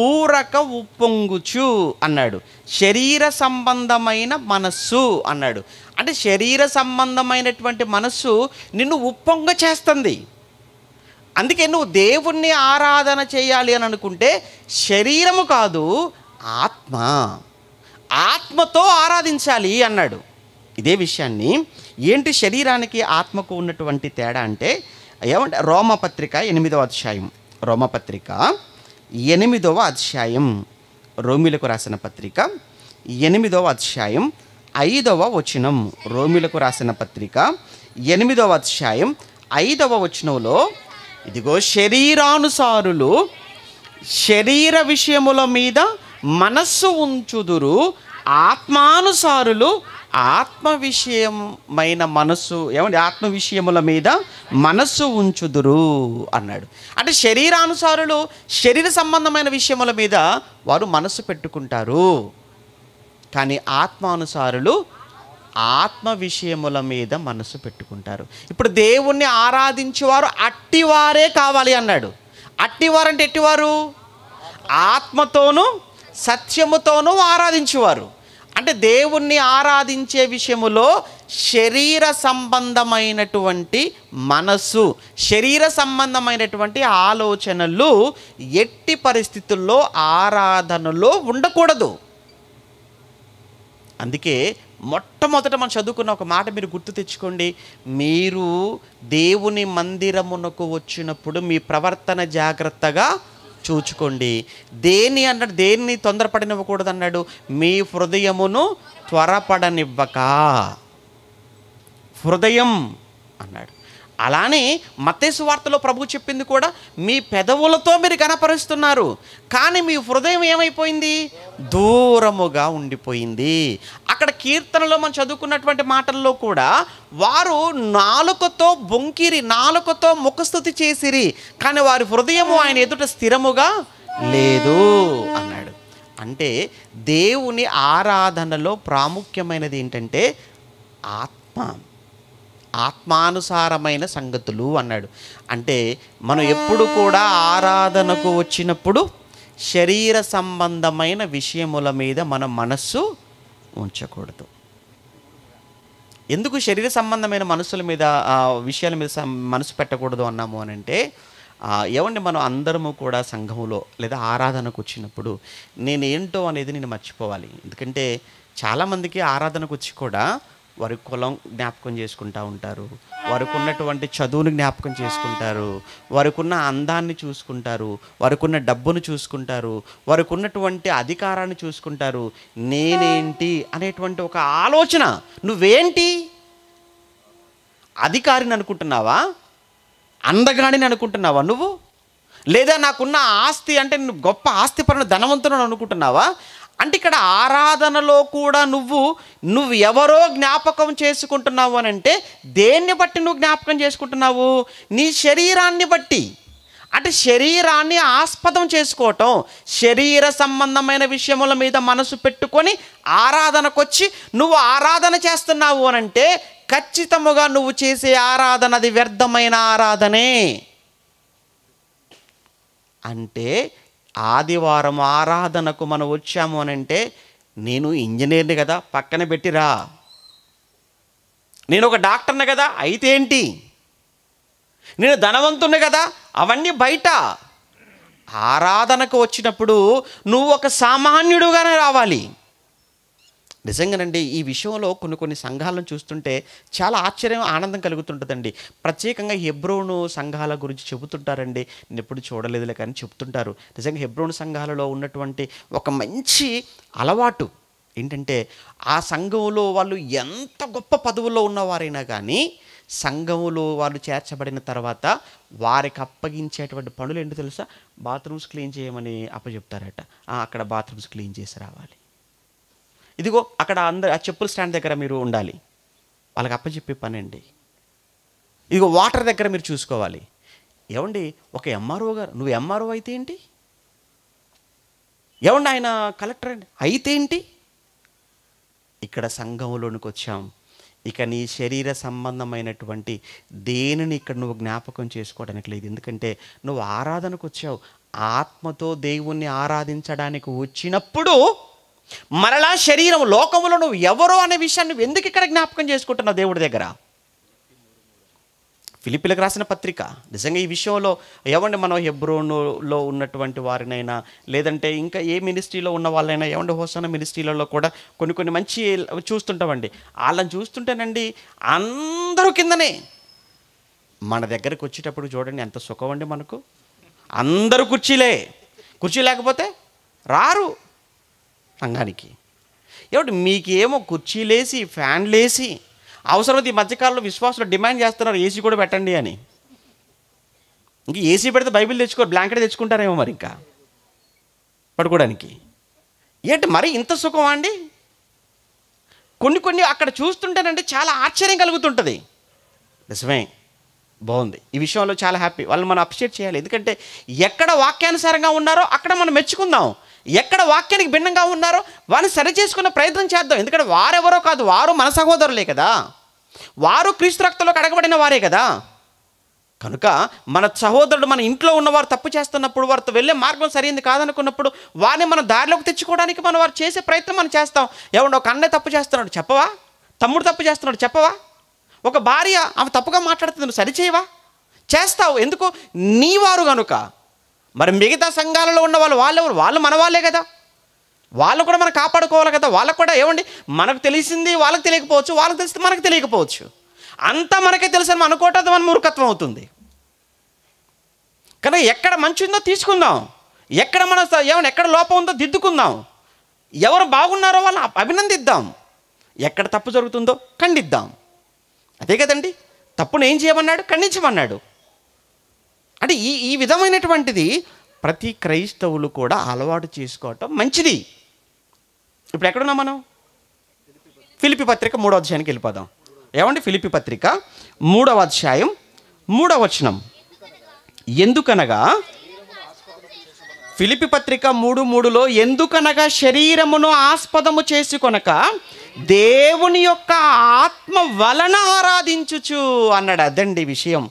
ఊరక ఉప్పొంగుచు అన్నాడు శరీర సంబంధమైన మనస్సు అన్నాడు అంటే శరీర సంబంధమైనటువంటి మనస్సు నిన్ను ఉప్పొంగ చేస్తుంది అందుకే నువ్వు దేవుణ్ణి ఆరాధన చేయాలి అని అనుకుంటే శరీరము కాదు ఆత్మ ఆత్మతో ఆరాధించాలి అన్నాడు ఇదే విషయాన్ని ఏంటి శరీరానికి ఆత్మకు ఉన్నటువంటి తేడా అంటే ఏమంటే రోమపత్రిక ఎనిమిదవ అధ్యాయం రోమపత్రిక ఎనిమిదవ అధ్యాయం రోమిలకు రాసిన పత్రిక ఎనిమిదవ అధ్యాయం ఐదవ వచనం రోమిలకు రాసిన పత్రిక ఎనిమిదవ అధ్యాయం ఐదవ వచనంలో ఇదిగో శరీరానుసారులు శరీర విషయముల మీద మనస్సు ఉంచుదురు ఆత్మానుసారులు ఆత్మ విషయమైన మనసు ఏమంటే ఆత్మ విషయముల మీద మనస్సు ఉంచుదురు అన్నాడు అంటే శరీరానుసారులు శరీర సంబంధమైన విషయముల మీద వారు మనసు పెట్టుకుంటారు కానీ ఆత్మానుసారులు ఆత్మ విషయముల మీద మనసు పెట్టుకుంటారు ఇప్పుడు దేవుణ్ణి ఆరాధించేవారు అట్టివారే కావాలి అన్నాడు అట్టివారంటే ఎట్టివారు ఆత్మతోనూ సత్యముతోనూ ఆరాధించేవారు అంటే దేవుణ్ణి ఆరాధించే విషయములో శరీర సంబంధమైనటువంటి మనసు శరీర సంబంధమైనటువంటి ఆలోచనలు ఎట్టి పరిస్థితుల్లో ఆరాధనలో ఉండకూడదు అందుకే మొట్టమొదట మనం చదువుకున్న ఒక మాట మీరు గుర్తు తెచ్చుకోండి మీరు దేవుని మందిరమునకు వచ్చినప్పుడు మీ ప్రవర్తన జాగ్రత్తగా చూచుకోండి దేని అన్నాడు దేన్ని తొందరపడినివ్వకూడదు అన్నాడు మీ హృదయమును త్వరపడనివ్వక హృదయం అన్నాడు అలానే మతేసు వార్తలో ప్రభు చెప్పింది కూడా మీ పెదవులతో మీరు కనపరుస్తున్నారు కానీ మీ హృదయం ఏమైపోయింది దూరముగా ఉండిపోయింది అక్కడ కీర్తనలో మనం చదువుకున్నటువంటి మాటల్లో కూడా వారు నాలుకతో బొంకిరి నాలుకతో ముఖస్థుతి చేసిరి కానీ వారి హృదయము ఆయన ఎదుట స్థిరముగా లేదు అన్నాడు అంటే దేవుని ఆరాధనలో ప్రాముఖ్యమైనది ఏంటంటే ఆత్మ ఆత్మానుసారమైన సంగతులు అన్నాడు అంటే మనం ఎప్పుడు కూడా ఆరాధనకు వచ్చినప్పుడు శరీర సంబంధమైన విషయముల మీద మన మనస్సు ఉంచకూడదు ఎందుకు శరీర సంబంధమైన మనసుల మీద విషయాల మీద మనసు పెట్టకూడదు అన్నాము అని అంటే ఏమండి మనం అందరము కూడా సంఘములో లేదా ఆరాధనకు వచ్చినప్పుడు నేను ఏంటో అనేది నేను మర్చిపోవాలి ఎందుకంటే చాలామందికి ఆరాధనకు వచ్చి కూడా వారి కులం జ్ఞాపకం చేసుకుంటూ ఉంటారు వారికి ఉన్నటువంటి చదువుని జ్ఞాపకం చేసుకుంటారు వారికి ఉన్న అందాన్ని చూసుకుంటారు వారికి ఉన్న డబ్బును చూసుకుంటారు వారికి ఉన్నటువంటి అధికారాన్ని చూసుకుంటారు నేనేంటి అనేటువంటి ఒక ఆలోచన నువ్వేంటి అధికారిని అనుకుంటున్నావా అందగాడిని అనుకుంటున్నావా నువ్వు లేదా నాకున్న ఆస్తి అంటే నువ్వు గొప్ప ఆస్తిపరణ ధనవంతుడు అనుకుంటున్నావా అంటే ఇక్కడ ఆరాధనలో కూడా నువ్వు నువ్వు ఎవరో జ్ఞాపకం చేసుకుంటున్నావు అని అంటే దేన్ని బట్టి నువ్వు జ్ఞాపకం చేసుకుంటున్నావు నీ శరీరాన్ని బట్టి అంటే శరీరాన్ని ఆస్పదం చేసుకోవటం శరీర సంబంధమైన విషయముల మీద మనసు పెట్టుకొని ఆరాధనకొచ్చి నువ్వు ఆరాధన చేస్తున్నావు అని అంటే ఖచ్చితముగా నువ్వు చేసే ఆరాధన అది వ్యర్థమైన ఆరాధనే అంటే ఆదివారం ఆరాధనకు మనం వచ్చాము అని అంటే నేను ఇంజనీర్ని కదా పక్కన పెట్టిరా నేను ఒక డాక్టర్ని కదా అయితే ఏంటి నేను ధనవంతుని కదా అవన్నీ బయట ఆరాధనకు వచ్చినప్పుడు నువ్వు ఒక సామాన్యుడుగానే రావాలి నిజంగానండి ఈ విషయంలో కొన్ని కొన్ని సంఘాలను చూస్తుంటే చాలా ఆశ్చర్యం ఆనందం కలుగుతుంటుందండి ప్రత్యేకంగా హెబ్రోను సంఘాల గురించి చెబుతుంటారండి నేను ఎప్పుడు చూడలేదులే కానీ చెబుతుంటారు నిజంగా హెబ్రోను సంఘాలలో ఉన్నటువంటి ఒక మంచి అలవాటు ఏంటంటే ఆ సంఘంలో వాళ్ళు ఎంత గొప్ప పదవుల్లో ఉన్నవారైనా కానీ సంఘములో వాళ్ళు చేర్చబడిన తర్వాత వారికి అప్పగించేటువంటి పనులు ఏంటో తెలుసా బాత్రూమ్స్ క్లీన్ చేయమని అప్పచెప్తారట అక్కడ బాత్రూమ్స్ క్లీన్ చేసి రావాలి ఇదిగో అక్కడ అందరు ఆ చెప్పుల స్టాండ్ దగ్గర మీరు ఉండాలి వాళ్ళకి అప్పచెప్పే పని అండి ఇదిగో వాటర్ దగ్గర మీరు చూసుకోవాలి ఏమండి ఒక ఎంఆర్ఓ గారు నువ్వు ఎంఆర్ఓ అయితే ఏంటి ఏమండి ఆయన కలెక్టర్ అండి అయితే ఏంటి ఇక్కడ సంఘంలోనికి వచ్చాం ఇక నీ శరీర సంబంధమైనటువంటి దేనిని ఇక్కడ నువ్వు జ్ఞాపకం చేసుకోవడానికి లేదు ఎందుకంటే నువ్వు ఆరాధనకు వచ్చావు ఆత్మతో దేవుణ్ణి ఆరాధించడానికి వచ్చినప్పుడు మరలా శరీరం లోకములో నువ్వు ఎవరో అనే విషయాన్ని ఎందుకు ఇక్కడ జ్ఞాపకం చేసుకుంటున్నావు దేవుడి దగ్గర ఫిలిపిలకు రాసిన పత్రిక నిజంగా ఈ విషయంలో ఏమండి మనం హెబ్రోనులో ఉన్నటువంటి వారినైనా లేదంటే ఇంకా ఏ మినిస్ట్రీలో ఉన్న వాళ్ళైనా ఏమండి హోసన మినిస్ట్రీలలో కూడా కొన్ని కొన్ని మంచి చూస్తుంటామండి వాళ్ళని చూస్తుంటేనండి అందరూ కిందనే మన దగ్గరకు వచ్చేటప్పుడు చూడండి ఎంత సుఖం అండి మనకు అందరూ కుర్చీలే కుర్చీ లేకపోతే రారు సంఘానికి ఏమిటి మీకేమో కుర్చీలేసి ఫ్యాన్లేసి అవసరమైతే ఈ మధ్యకాలంలో విశ్వాసులు డిమాండ్ చేస్తున్నారు ఏసీ కూడా పెట్టండి అని ఇంక ఏసీ పెడితే బైబిల్ తెచ్చుకోరు బ్లాంకెట్ తెచ్చుకుంటారేమో మరి ఇంకా పడుకోవడానికి ఏంటి మరి ఇంత సుఖమా అండి కొన్ని కొన్ని అక్కడ చూస్తుంటేనండి చాలా ఆశ్చర్యం కలుగుతుంటుంది నిజమే బాగుంది ఈ విషయంలో చాలా హ్యాపీ వాళ్ళని మనం అప్రిషియేట్ చేయాలి ఎందుకంటే ఎక్కడ వాక్యానుసారంగా ఉన్నారో అక్కడ మనం మెచ్చుకుందాం ఎక్కడ వాక్యానికి భిన్నంగా ఉన్నారో వాళ్ళు సరి చేసుకున్న ప్రయత్నం చేద్దాం ఎందుకంటే వారెవరో కాదు వారు మన సహోదరులే కదా వారు క్రీస్తు రక్తంలో కడగబడిన వారే కదా కనుక మన సహోదరుడు మన ఇంట్లో ఉన్నవారు తప్పు చేస్తున్నప్పుడు వారితో వెళ్ళే మార్గం సరైంది కాదనుకున్నప్పుడు వారిని మన దారిలోకి తెచ్చుకోవడానికి మనం వారు చేసే ప్రయత్నం మనం చేస్తాం ఎవరు ఒక అన్నయ్య తప్పు చేస్తున్నాడు చెప్పవా తమ్ముడు తప్పు చేస్తున్నాడు చెప్పవా ఒక భార్య ఆమె తప్పుగా మాట్లాడుతుంది నువ్వు సరిచేయవా చేస్తావు ఎందుకు నీవారు కనుక మరి మిగతా సంఘాలలో ఉన్న వాళ్ళు వాళ్ళెవరు వాళ్ళు మన వాళ్ళే కదా వాళ్ళు కూడా మనం కాపాడుకోవాలి కదా వాళ్ళకు కూడా ఏమండి మనకు తెలిసింది వాళ్ళకి తెలియకపోవచ్చు వాళ్ళకి తెలిసింది మనకు తెలియకపోవచ్చు అంతా మనకే తెలుసని అనుకోవటం మన మూర్ఖత్వం అవుతుంది కానీ ఎక్కడ మంచి ఉందో తీసుకుందాం ఎక్కడ మన ఏమన్నా ఎక్కడ లోపం ఉందో దిద్దుకుందాం ఎవరు బాగున్నారో వాళ్ళని అభినందిద్దాం ఎక్కడ తప్పు జరుగుతుందో ఖండిద్దాం అదే కదండి తప్పును ఏం చేయమన్నాడు ఖండించమన్నాడు అంటే ఈ ఈ విధమైనటువంటిది ప్రతి క్రైస్తవులు కూడా అలవాటు చేసుకోవటం మంచిది ఇప్పుడు ఎక్కడున్నాం మనం ఫిలిపి పత్రిక మూడవ అధ్యాయానికి వెళ్ళిపోదాం ఏమండి ఫిలిపి పత్రిక మూడవ అధ్యాయం మూడవ వచనం ఎందుకనగా ఫిలిపి పత్రిక మూడు మూడులో ఎందుకనగా శరీరమును ఆస్పదము చేసి కొనక దేవుని యొక్క ఆత్మ వలన ఆరాధించుచు అన్నాడు అదండి విషయం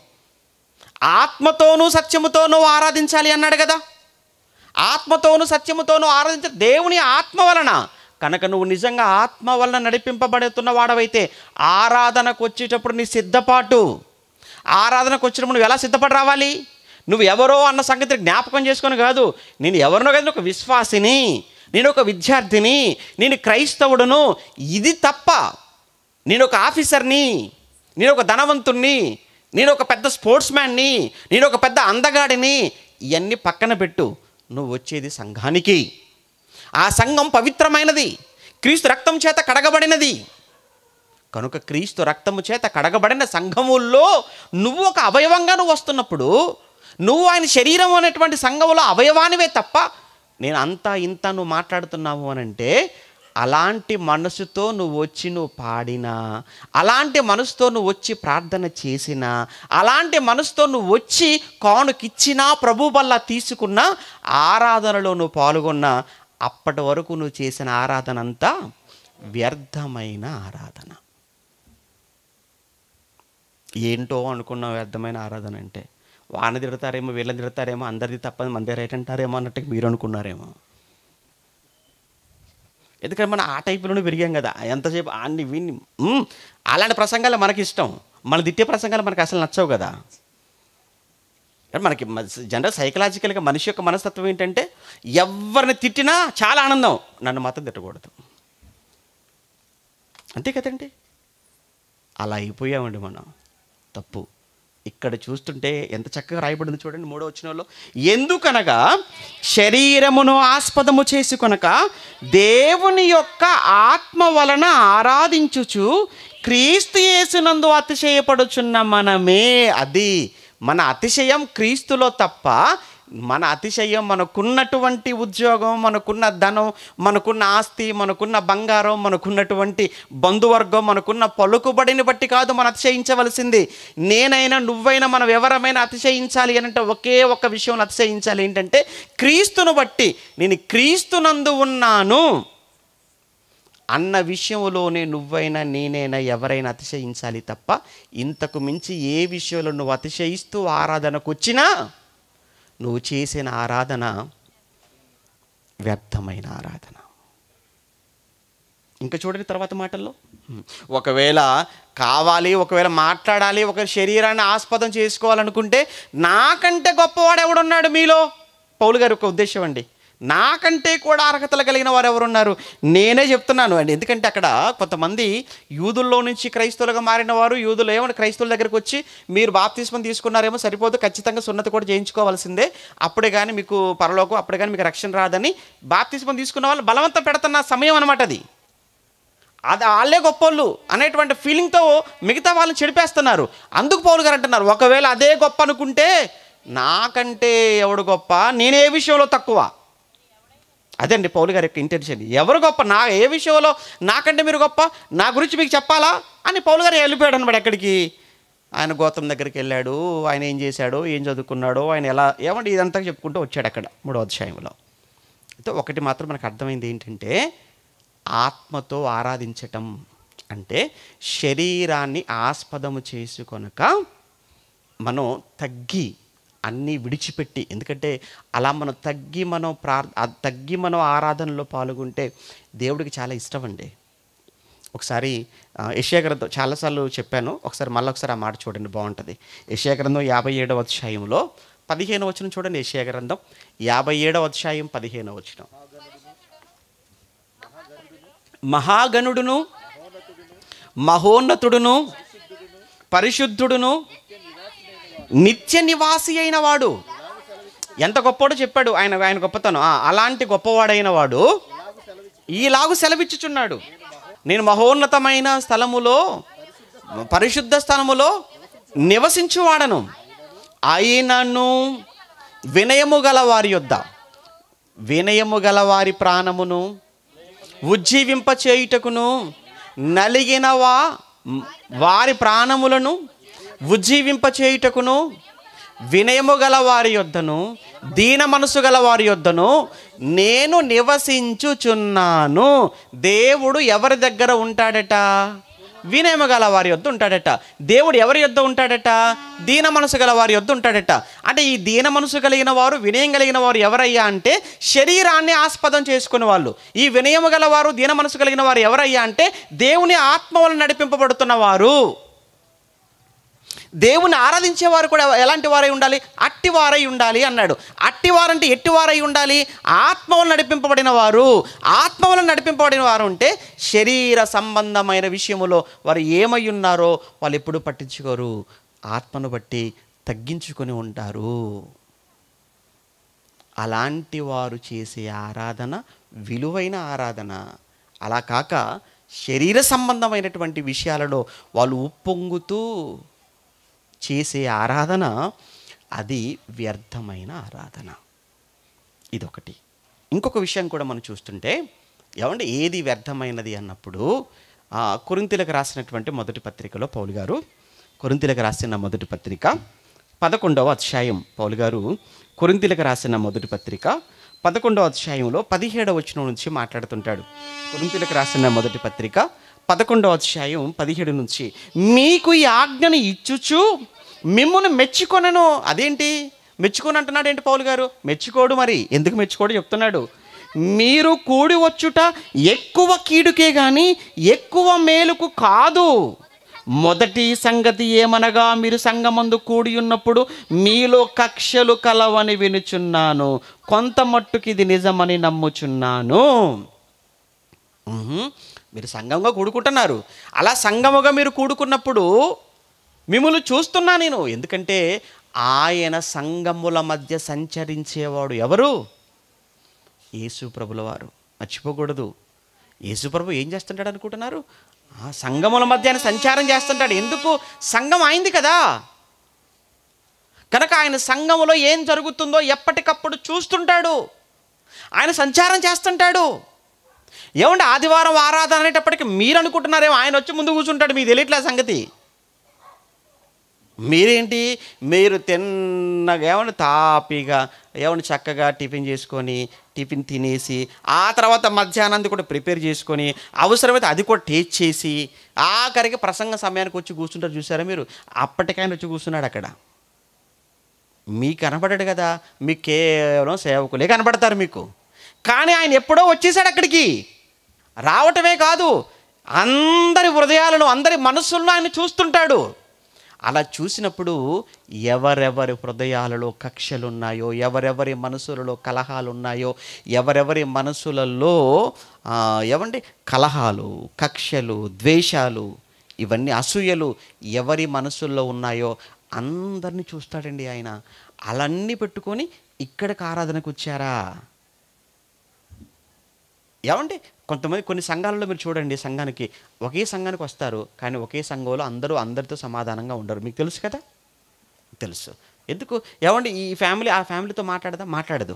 ఆత్మతోనూ సత్యముతోనూ ఆరాధించాలి అన్నాడు కదా ఆత్మతోనూ సత్యముతోనూ ఆరాధించ దేవుని ఆత్మ వలన కనుక నువ్వు నిజంగా ఆత్మ వలన నడిపింపబడుతున్న వాడవైతే ఆరాధనకు వచ్చేటప్పుడు నీ సిద్ధపాటు ఆరాధనకు వచ్చినప్పుడు నువ్వు ఎలా సిద్ధపడి రావాలి నువ్వు ఎవరో అన్న సంగతి జ్ఞాపకం చేసుకొని కాదు నేను ఎవరినో కాదు ఒక విశ్వాసిని నేను ఒక విద్యార్థిని నేను క్రైస్తవుడును ఇది తప్ప నేను ఒక ఆఫీసర్ని నేను ఒక ధనవంతుణ్ణి నేను ఒక పెద్ద స్పోర్ట్స్ మ్యాన్ని నేను ఒక పెద్ద అందగాడిని ఇవన్నీ పక్కన పెట్టు నువ్వు వచ్చేది సంఘానికి ఆ సంఘం పవిత్రమైనది క్రీస్తు రక్తం చేత కడగబడినది కనుక క్రీస్తు రక్తము చేత కడగబడిన సంఘముల్లో నువ్వు ఒక అవయవంగా నువ్వు వస్తున్నప్పుడు నువ్వు ఆయన శరీరం అనేటువంటి సంఘములో అవయవానివే తప్ప నేను అంతా ఇంత నువ్వు మాట్లాడుతున్నావు అనంటే అలాంటి మనసుతో నువ్వు వచ్చి నువ్వు పాడినా అలాంటి మనసుతో నువ్వు వచ్చి ప్రార్థన చేసినా అలాంటి మనసుతో నువ్వు వచ్చి కానుకిచ్చినా ప్రభు వల్ల తీసుకున్న ఆరాధనలో నువ్వు పాల్గొన్న అప్పటి వరకు నువ్వు చేసిన ఆరాధన అంతా వ్యర్థమైన ఆరాధన ఏంటో అనుకున్న వ్యర్థమైన ఆరాధన అంటే వాన తిడతారేమో వీళ్ళని తిడతారేమో అందరిది తప్పని మంది అంటారేమో అన్నట్టు మీరు అనుకున్నారేమో ఎందుకంటే మనం ఆ టైప్లోనే పెరిగాం కదా ఎంతసేపు అన్ని విని అలాంటి ప్రసంగాలు మనకి ఇష్టం మన తిట్టే ప్రసంగాలు మనకు అసలు నచ్చవు కదా మనకి జనరల్ సైకలాజికల్గా మనిషి యొక్క మనస్తత్వం ఏంటంటే ఎవరిని తిట్టినా చాలా ఆనందం నన్ను మాత్రం తిట్టకూడదు అంతే కదండి అలా అయిపోయామండి మనం తప్పు ఇక్కడ చూస్తుంటే ఎంత చక్కగా రాయబడింది చూడండి మూడో వచ్చినలో ఎందుకనగా శరీరమును ఆస్పదము చేసి కొనక దేవుని యొక్క ఆత్మ వలన ఆరాధించుచు క్రీస్తు యేసునందు అతిశయపడుచున్న మనమే అది మన అతిశయం క్రీస్తులో తప్ప మన అతిశయం మనకున్నటువంటి ఉద్యోగం మనకున్న ధనం మనకున్న ఆస్తి మనకున్న బంగారం మనకున్నటువంటి బంధువర్గం మనకున్న పలుకుబడిని బట్టి కాదు మనం అతిశయించవలసింది నేనైనా నువ్వైనా మనం ఎవరమైనా అతిశయించాలి అని అంటే ఒకే ఒక విషయంలో అతిశయించాలి ఏంటంటే క్రీస్తును బట్టి నేను క్రీస్తునందు ఉన్నాను అన్న విషయంలోనే నువ్వైనా నేనైనా ఎవరైనా అతిశయించాలి తప్ప ఇంతకు మించి ఏ విషయంలో నువ్వు అతిశయిస్తూ ఆరాధనకు వచ్చినా నువ్వు చేసిన ఆరాధన వ్యర్థమైన ఆరాధన ఇంకా చూడండి తర్వాత మాటల్లో ఒకవేళ కావాలి ఒకవేళ మాట్లాడాలి ఒకరి శరీరాన్ని ఆస్పదం చేసుకోవాలనుకుంటే నాకంటే గొప్పవాడు ఎవడున్నాడు మీలో పౌలు గారి ఒక ఉద్దేశం అండి నాకంటే కూడా అర్హతలు కలిగిన వారు ఎవరున్నారు నేనే చెప్తున్నాను అండి ఎందుకంటే అక్కడ కొంతమంది యూదుల్లో నుంచి క్రైస్తవులుగా మారిన వారు యూదులు ఏమని క్రైస్తవుల దగ్గరికి వచ్చి మీరు బాప్తిస్మం తీసుకున్నారేమో సరిపోదు ఖచ్చితంగా సున్నత కూడా చేయించుకోవాల్సిందే అప్పుడే కానీ మీకు పరలోకం అప్పుడే కానీ మీకు రక్షణ రాదని బాప్తిస్మం తీసుకున్న వాళ్ళు బలవంతం పెడుతున్న సమయం అనమాట అది అది వాళ్ళే గొప్పోళ్ళు అనేటువంటి ఫీలింగ్తో మిగతా వాళ్ళని చెడిపేస్తున్నారు అందుకు పౌరు గారు అంటున్నారు ఒకవేళ అదే గొప్ప అనుకుంటే నాకంటే ఎవడు గొప్ప నేనే విషయంలో తక్కువ అండి పౌలు గారి యొక్క ఇంటెన్షన్ ఎవరు గొప్ప నా ఏ విషయంలో నాకంటే మీరు గొప్ప నా గురించి మీకు చెప్పాలా అని పౌలు గారు వెళ్ళిపోయాడు అనమాట ఎక్కడికి ఆయన గోత్రం దగ్గరికి వెళ్ళాడు ఆయన ఏం చేశాడు ఏం చదువుకున్నాడో ఆయన ఎలా ఏమంటే ఇదంతా చెప్పుకుంటూ వచ్చాడు అక్కడ మూడో అధ్యాయంలో అయితే ఒకటి మాత్రం మనకు అర్థమైంది ఏంటంటే ఆత్మతో ఆరాధించటం అంటే శరీరాన్ని ఆస్పదము చేసుకొనక మనం తగ్గి అన్నీ విడిచిపెట్టి ఎందుకంటే అలా మనం తగ్గి మనం ప్రార్ తగ్గి మనం ఆరాధనలో పాల్గొంటే దేవుడికి చాలా ఇష్టం అండి ఒకసారి యషియా గ్రంథం చాలాసార్లు చెప్పాను ఒకసారి మళ్ళీ ఒకసారి ఆ మాట చూడండి బాగుంటుంది యషియా గ్రంథం యాభై ఏడవ అధ్యాయంలో పదిహేను వచ్చిన చూడండి యషియా గ్రంథం యాభై ఏడవ అధ్యాయం పదిహేను వచ్చిన మహాగణుడును మహోన్నతుడును పరిశుద్ధుడును నిత్య నివాసి అయిన వాడు ఎంత గొప్పోడో చెప్పాడు ఆయన ఆయన గొప్పతనం అలాంటి గొప్పవాడైన వాడు ఈలాగు సెలవిచ్చుచున్నాడు నేను మహోన్నతమైన స్థలములో పరిశుద్ధ స్థలములో నివసించువాడను అయినను వినయము గల వారి యొద్ద వినయము గల వారి ప్రాణమును ఉజ్జీవింపచేయుటకును నలిగినవా వారి ప్రాణములను ఉజ్జీవింపచేయుటకును వినయము గల వారి యొద్దను దీన మనసు గల వారి యొద్దను నేను నివసించుచున్నాను దేవుడు ఎవరి దగ్గర ఉంటాడట వినయము గల వారి యొద్ధ ఉంటాడట దేవుడు ఎవరి యొద్ద ఉంటాడట దీన మనసు గల వారి యొద్ధ ఉంటాడట అంటే ఈ దీన మనసు కలిగిన వారు వినయం కలిగిన వారు ఎవరయ్యా అంటే శరీరాన్ని ఆస్పదం చేసుకునే వాళ్ళు ఈ వినయము గల వారు దీన మనసు కలిగిన వారు ఎవరయ్యా అంటే దేవుని ఆత్మ వలన నడిపింపబడుతున్న వారు దేవుని ఆరాధించేవారు కూడా ఎలాంటి వారై ఉండాలి అట్టివారై ఉండాలి అన్నాడు అట్టివారంటే ఎట్టివారై ఉండాలి ఆత్మవలను నడిపింపబడిన వారు ఆత్మవలను నడిపింపబడిన వారు ఉంటే శరీర సంబంధమైన విషయములో వారు ఏమై ఉన్నారో వాళ్ళు ఎప్పుడు పట్టించుకోరు ఆత్మను బట్టి తగ్గించుకొని ఉంటారు అలాంటి వారు చేసే ఆరాధన విలువైన ఆరాధన అలా కాక శరీర సంబంధమైనటువంటి విషయాలలో వాళ్ళు ఉప్పొంగుతూ చేసే ఆరాధన అది వ్యర్థమైన ఆరాధన ఇదొకటి ఇంకొక విషయం కూడా మనం చూస్తుంటే ఏమంటే ఏది వ్యర్థమైనది అన్నప్పుడు కొరింతిలకు రాసినటువంటి మొదటి పత్రికలో పౌలు గారు కొరింతిలకు రాసిన మొదటి పత్రిక పదకొండవ అధ్యాయం పౌలు గారు కొరింతిలకు రాసిన మొదటి పత్రిక పదకొండవ అధ్యాయంలో పదిహేడవ వచ్చిన నుంచి మాట్లాడుతుంటాడు కొరింతిలకు రాసిన మొదటి పత్రిక పదకొండవ అధ్యాయం పదిహేడు నుంచి మీకు ఈ ఆజ్ఞను ఇచ్చుచు మిమ్మల్ని మెచ్చుకొనను అదేంటి మెచ్చుకొని అంటున్నాడు ఏంటి పౌలు గారు మెచ్చుకోడు మరి ఎందుకు మెచ్చుకోడు చెప్తున్నాడు మీరు కూడి వచ్చుట ఎక్కువ కీడుకే కానీ ఎక్కువ మేలుకు కాదు మొదటి సంగతి ఏమనగా మీరు సంగమందు కూడి ఉన్నప్పుడు మీలో కక్షలు కలవని వినుచున్నాను కొంత మట్టుకు ఇది నిజమని నమ్ముచున్నాను మీరు సంఘంగా కూడుకుంటున్నారు అలా సంఘముగా మీరు కూడుకున్నప్పుడు మిమ్మల్ని చూస్తున్నా నేను ఎందుకంటే ఆయన సంగముల మధ్య సంచరించేవాడు ఎవరు యేసు ప్రభుల వారు మర్చిపోకూడదు యేసుప్రభు ఏం చేస్తుంటాడు అనుకుంటున్నారు ఆ సంగముల మధ్య ఆయన సంచారం చేస్తుంటాడు ఎందుకు సంఘం అయింది కదా కనుక ఆయన సంఘములో ఏం జరుగుతుందో ఎప్పటికప్పుడు చూస్తుంటాడు ఆయన సంచారం చేస్తుంటాడు ఏమంటే ఆదివారం ఆరాధన అనేటప్పటికి మీరు అనుకుంటున్నారేమో ఆయన వచ్చి ముందు కూర్చుంటాడు మీకు తెలియట్లే సంగతి మీరేంటి మీరు తిన్నగా ఏమన్నా తాపీగా ఏమంటే చక్కగా టిఫిన్ చేసుకొని టిఫిన్ తినేసి ఆ తర్వాత మధ్యాహ్నానికి కూడా ప్రిపేర్ చేసుకొని అవసరమైతే అది కూడా టేస్ట్ చేసి ఆఖరికి ప్రసంగ సమయానికి వచ్చి కూర్చుంటారు చూసారా మీరు అప్పటికైనా వచ్చి కూర్చున్నాడు అక్కడ మీకు కనబడాడు కదా మీకు కేవలం సేవకులే కనబడతారు మీకు కానీ ఆయన ఎప్పుడో వచ్చేసాడు అక్కడికి రావటమే కాదు అందరి హృదయాలను అందరి మనస్సులను ఆయన చూస్తుంటాడు అలా చూసినప్పుడు ఎవరెవరి హృదయాలలో కక్షలున్నాయో ఎవరెవరి మనసులలో కలహాలు ఉన్నాయో ఎవరెవరి మనసులలో ఏమండి కలహాలు కక్షలు ద్వేషాలు ఇవన్నీ అసూయలు ఎవరి మనసుల్లో ఉన్నాయో అందరినీ చూస్తాడండి ఆయన అలన్నీ పెట్టుకొని ఇక్కడికి ఆరాధనకు వచ్చారా ఏమండి కొంతమంది కొన్ని సంఘాలలో మీరు చూడండి సంఘానికి ఒకే సంఘానికి వస్తారు కానీ ఒకే సంఘంలో అందరూ అందరితో సమాధానంగా ఉండరు మీకు తెలుసు కదా తెలుసు ఎందుకు ఏమండి ఈ ఫ్యామిలీ ఆ ఫ్యామిలీతో మాట్లాడదా మాట్లాడదు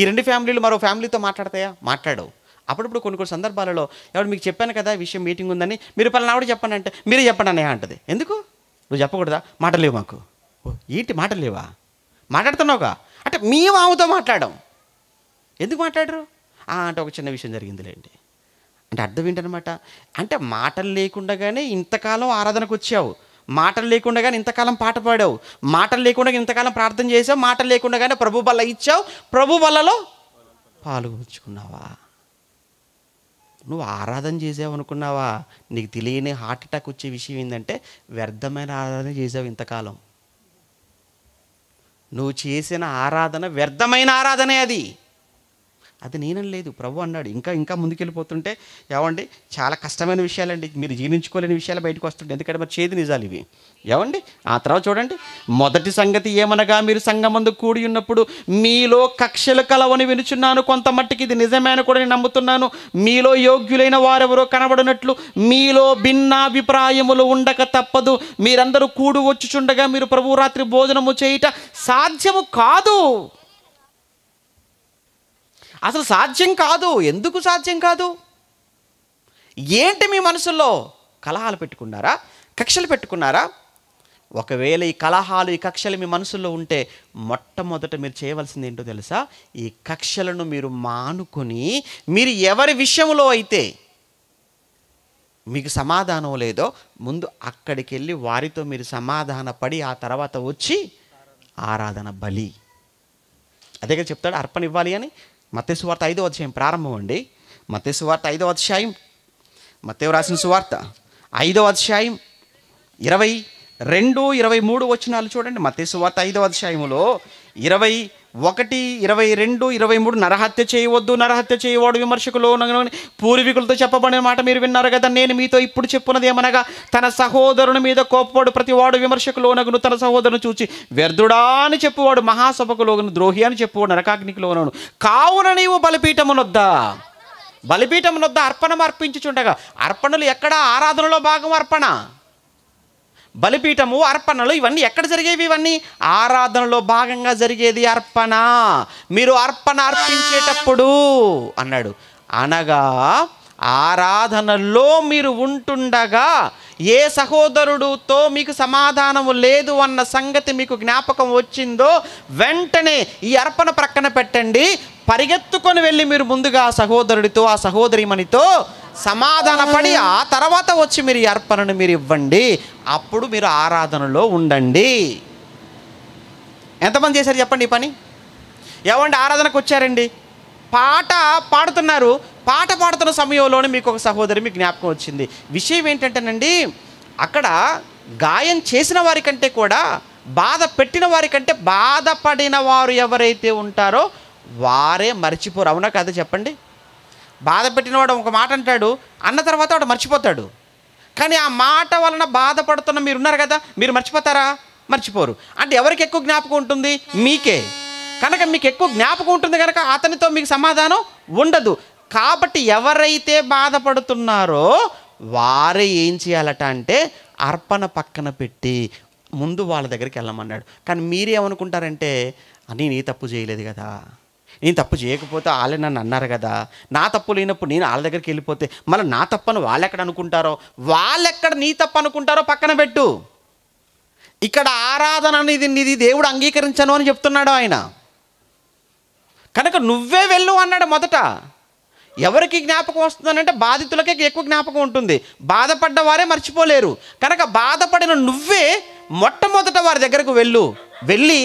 ఈ రెండు ఫ్యామిలీలు మరో ఫ్యామిలీతో మాట్లాడతాయా మాట్లాడవు అప్పుడప్పుడు కొన్ని కొన్ని సందర్భాలలో ఎవరు మీకు చెప్పాను కదా విషయం మీటింగ్ ఉందని మీరు పలానా కూడా చెప్పండి అంటే మీరే చెప్పండి అన్నయ్య అంటది ఎందుకు నువ్వు చెప్పకూడదా మాటలేవు మాకు ఏంటి మాటలేవా మాట్లాడుతున్నావుగా అంటే మేము మామతో మాట్లాడడం ఎందుకు మాట్లాడరు అంటే ఒక చిన్న విషయం జరిగిందిలేండి అంటే అర్థం ఏంటనమాట అంటే మాటలు లేకుండానే ఇంతకాలం ఆరాధనకు వచ్చావు మాటలు లేకుండా ఇంతకాలం పాట పాడావు మాటలు లేకుండా ఇంతకాలం ప్రార్థన చేసావు మాటలు లేకుండానే ప్రభు బల్ల ఇచ్చావు ప్రభు బల్లలో పాల్గొంచుకున్నావా నువ్వు ఆరాధన చేసావు అనుకున్నావా నీకు తెలియని హార్ట్ అటాక్ వచ్చే విషయం ఏంటంటే వ్యర్థమైన ఆరాధన చేసావు ఇంతకాలం నువ్వు చేసిన ఆరాధన వ్యర్థమైన ఆరాధనే అది అది నేనని లేదు ప్రభు అన్నాడు ఇంకా ఇంకా ముందుకెళ్ళిపోతుంటే ఏమండి చాలా కష్టమైన విషయాలండి మీరు జీర్ణించుకోలేని విషయాలు బయటకు వస్తుంటే ఎందుకంటే మరి చేతి నిజాలు ఇవి ఏమండి ఆ తర్వాత చూడండి మొదటి సంగతి ఏమనగా మీరు సంగమందు కూడి ఉన్నప్పుడు మీలో కక్షలు కలవని వినుచున్నాను కొంత మట్టికి ఇది నిజమైన కూడా నేను నమ్ముతున్నాను మీలో యోగ్యులైన వారెవరో కనబడినట్లు మీలో భిన్నాభిప్రాయములు ఉండక తప్పదు మీరందరూ కూడు వచ్చుచుండగా మీరు ప్రభు రాత్రి భోజనము చేయట సాధ్యము కాదు అసలు సాధ్యం కాదు ఎందుకు సాధ్యం కాదు ఏంటి మీ మనసులో కలహాలు పెట్టుకున్నారా కక్షలు పెట్టుకున్నారా ఒకవేళ ఈ కలహాలు ఈ కక్షలు మీ మనసులో ఉంటే మొట్టమొదట మీరు చేయవలసింది ఏంటో తెలుసా ఈ కక్షలను మీరు మానుకొని మీరు ఎవరి విషయంలో అయితే మీకు సమాధానం లేదో ముందు అక్కడికి వెళ్ళి వారితో మీరు సమాధాన పడి ఆ తర్వాత వచ్చి ఆరాధన బలి అదే కదా చెప్తాడు అర్పణ ఇవ్వాలి అని మత్స్సు వార్త ఐదో అధ్యాయం ప్రారంభం అండి మత్స్సు వార్త ఐదో అధ్యాయం మత్తే రాసిన సువార్త ఐదో అధ్యాయం ఇరవై రెండు ఇరవై మూడు వచనాలు చూడండి మత్స్సు వార్త ఐదో అధ్యాయంలో ఇరవై ఒకటి ఇరవై రెండు ఇరవై మూడు నరహత్య చేయవద్దు నరహత్య చేయవాడు విమర్శకులు పూర్వీకులతో చెప్పబడిన మాట మీరు విన్నారు కదా నేను మీతో ఇప్పుడు చెప్పున్నది ఏమనగా తన సహోదరుని మీద కోపవాడు ప్రతివాడు విమర్శకులోనగును తన సహోదరుని చూచి వ్యర్థుడా అని చెప్పువాడు మహాసభకులోను ద్రోహి అని చెప్పువాడు నరకాగ్నికిలోనను కావున నీవు బలిపీఠమునొద్దా బలిపీఠమునొద్ద అర్పణం అర్పించుచుండగా అర్పణలు ఎక్కడ ఆరాధనలో భాగం అర్పణ బలిపీఠము అర్పణలు ఇవన్నీ ఎక్కడ జరిగేవి ఇవన్నీ ఆరాధనలో భాగంగా జరిగేది అర్పణ మీరు అర్పణ అర్పించేటప్పుడు అన్నాడు అనగా ఆరాధనలో మీరు ఉంటుండగా ఏ సహోదరుడుతో మీకు సమాధానము లేదు అన్న సంగతి మీకు జ్ఞాపకం వచ్చిందో వెంటనే ఈ అర్పణ ప్రక్కన పెట్టండి పరిగెత్తుకొని వెళ్ళి మీరు ముందుగా ఆ సహోదరుడితో ఆ సహోదరిమణితో సమాధానపడి ఆ తర్వాత వచ్చి మీరు ఈ అర్పణను మీరు ఇవ్వండి అప్పుడు మీరు ఆరాధనలో ఉండండి ఎంతమంది చేశారు చెప్పండి ఈ పని ఏమండి ఆరాధనకు వచ్చారండి పాట పాడుతున్నారు పాట పాడుతున్న సమయంలోనే మీకు ఒక సహోదరి మీకు జ్ఞాపకం వచ్చింది విషయం ఏంటంటేనండి అక్కడ గాయం చేసిన వారికంటే కూడా బాధ పెట్టిన వారికంటే బాధపడిన వారు ఎవరైతే ఉంటారో వారే మర్చిపోరు అవునా కదా చెప్పండి బాధ పెట్టినవాడు ఒక మాట అంటాడు అన్న తర్వాత వాడు మర్చిపోతాడు కానీ ఆ మాట వలన బాధపడుతున్న మీరు ఉన్నారు కదా మీరు మర్చిపోతారా మర్చిపోరు అంటే ఎవరికి ఎక్కువ జ్ఞాపకం ఉంటుంది మీకే కనుక మీకు ఎక్కువ జ్ఞాపకం ఉంటుంది కనుక అతనితో మీకు సమాధానం ఉండదు కాబట్టి ఎవరైతే బాధపడుతున్నారో వారే ఏం చేయాలట అంటే అర్పణ పక్కన పెట్టి ముందు వాళ్ళ దగ్గరికి వెళ్ళమన్నాడు కానీ మీరేమనుకుంటారంటే నేను ఈ తప్పు చేయలేదు కదా నేను తప్పు చేయకపోతే వాళ్ళే నన్ను అన్నారు కదా నా తప్పు లేనప్పుడు నేను వాళ్ళ దగ్గరికి వెళ్ళిపోతే మళ్ళీ నా తప్పని వాళ్ళు ఎక్కడ అనుకుంటారో వాళ్ళెక్కడ నీ తప్పు అనుకుంటారో పక్కన పెట్టు ఇక్కడ ఆరాధన అనేది నీది దేవుడు అంగీకరించను అని చెప్తున్నాడు ఆయన కనుక నువ్వే వెళ్ళు అన్నాడు మొదట ఎవరికి జ్ఞాపకం వస్తుందనంటే బాధితులకే ఎక్కువ జ్ఞాపకం ఉంటుంది బాధపడ్డ వారే మర్చిపోలేరు కనుక బాధపడిన నువ్వే మొట్టమొదట వారి దగ్గరకు వెళ్ళు వెళ్ళి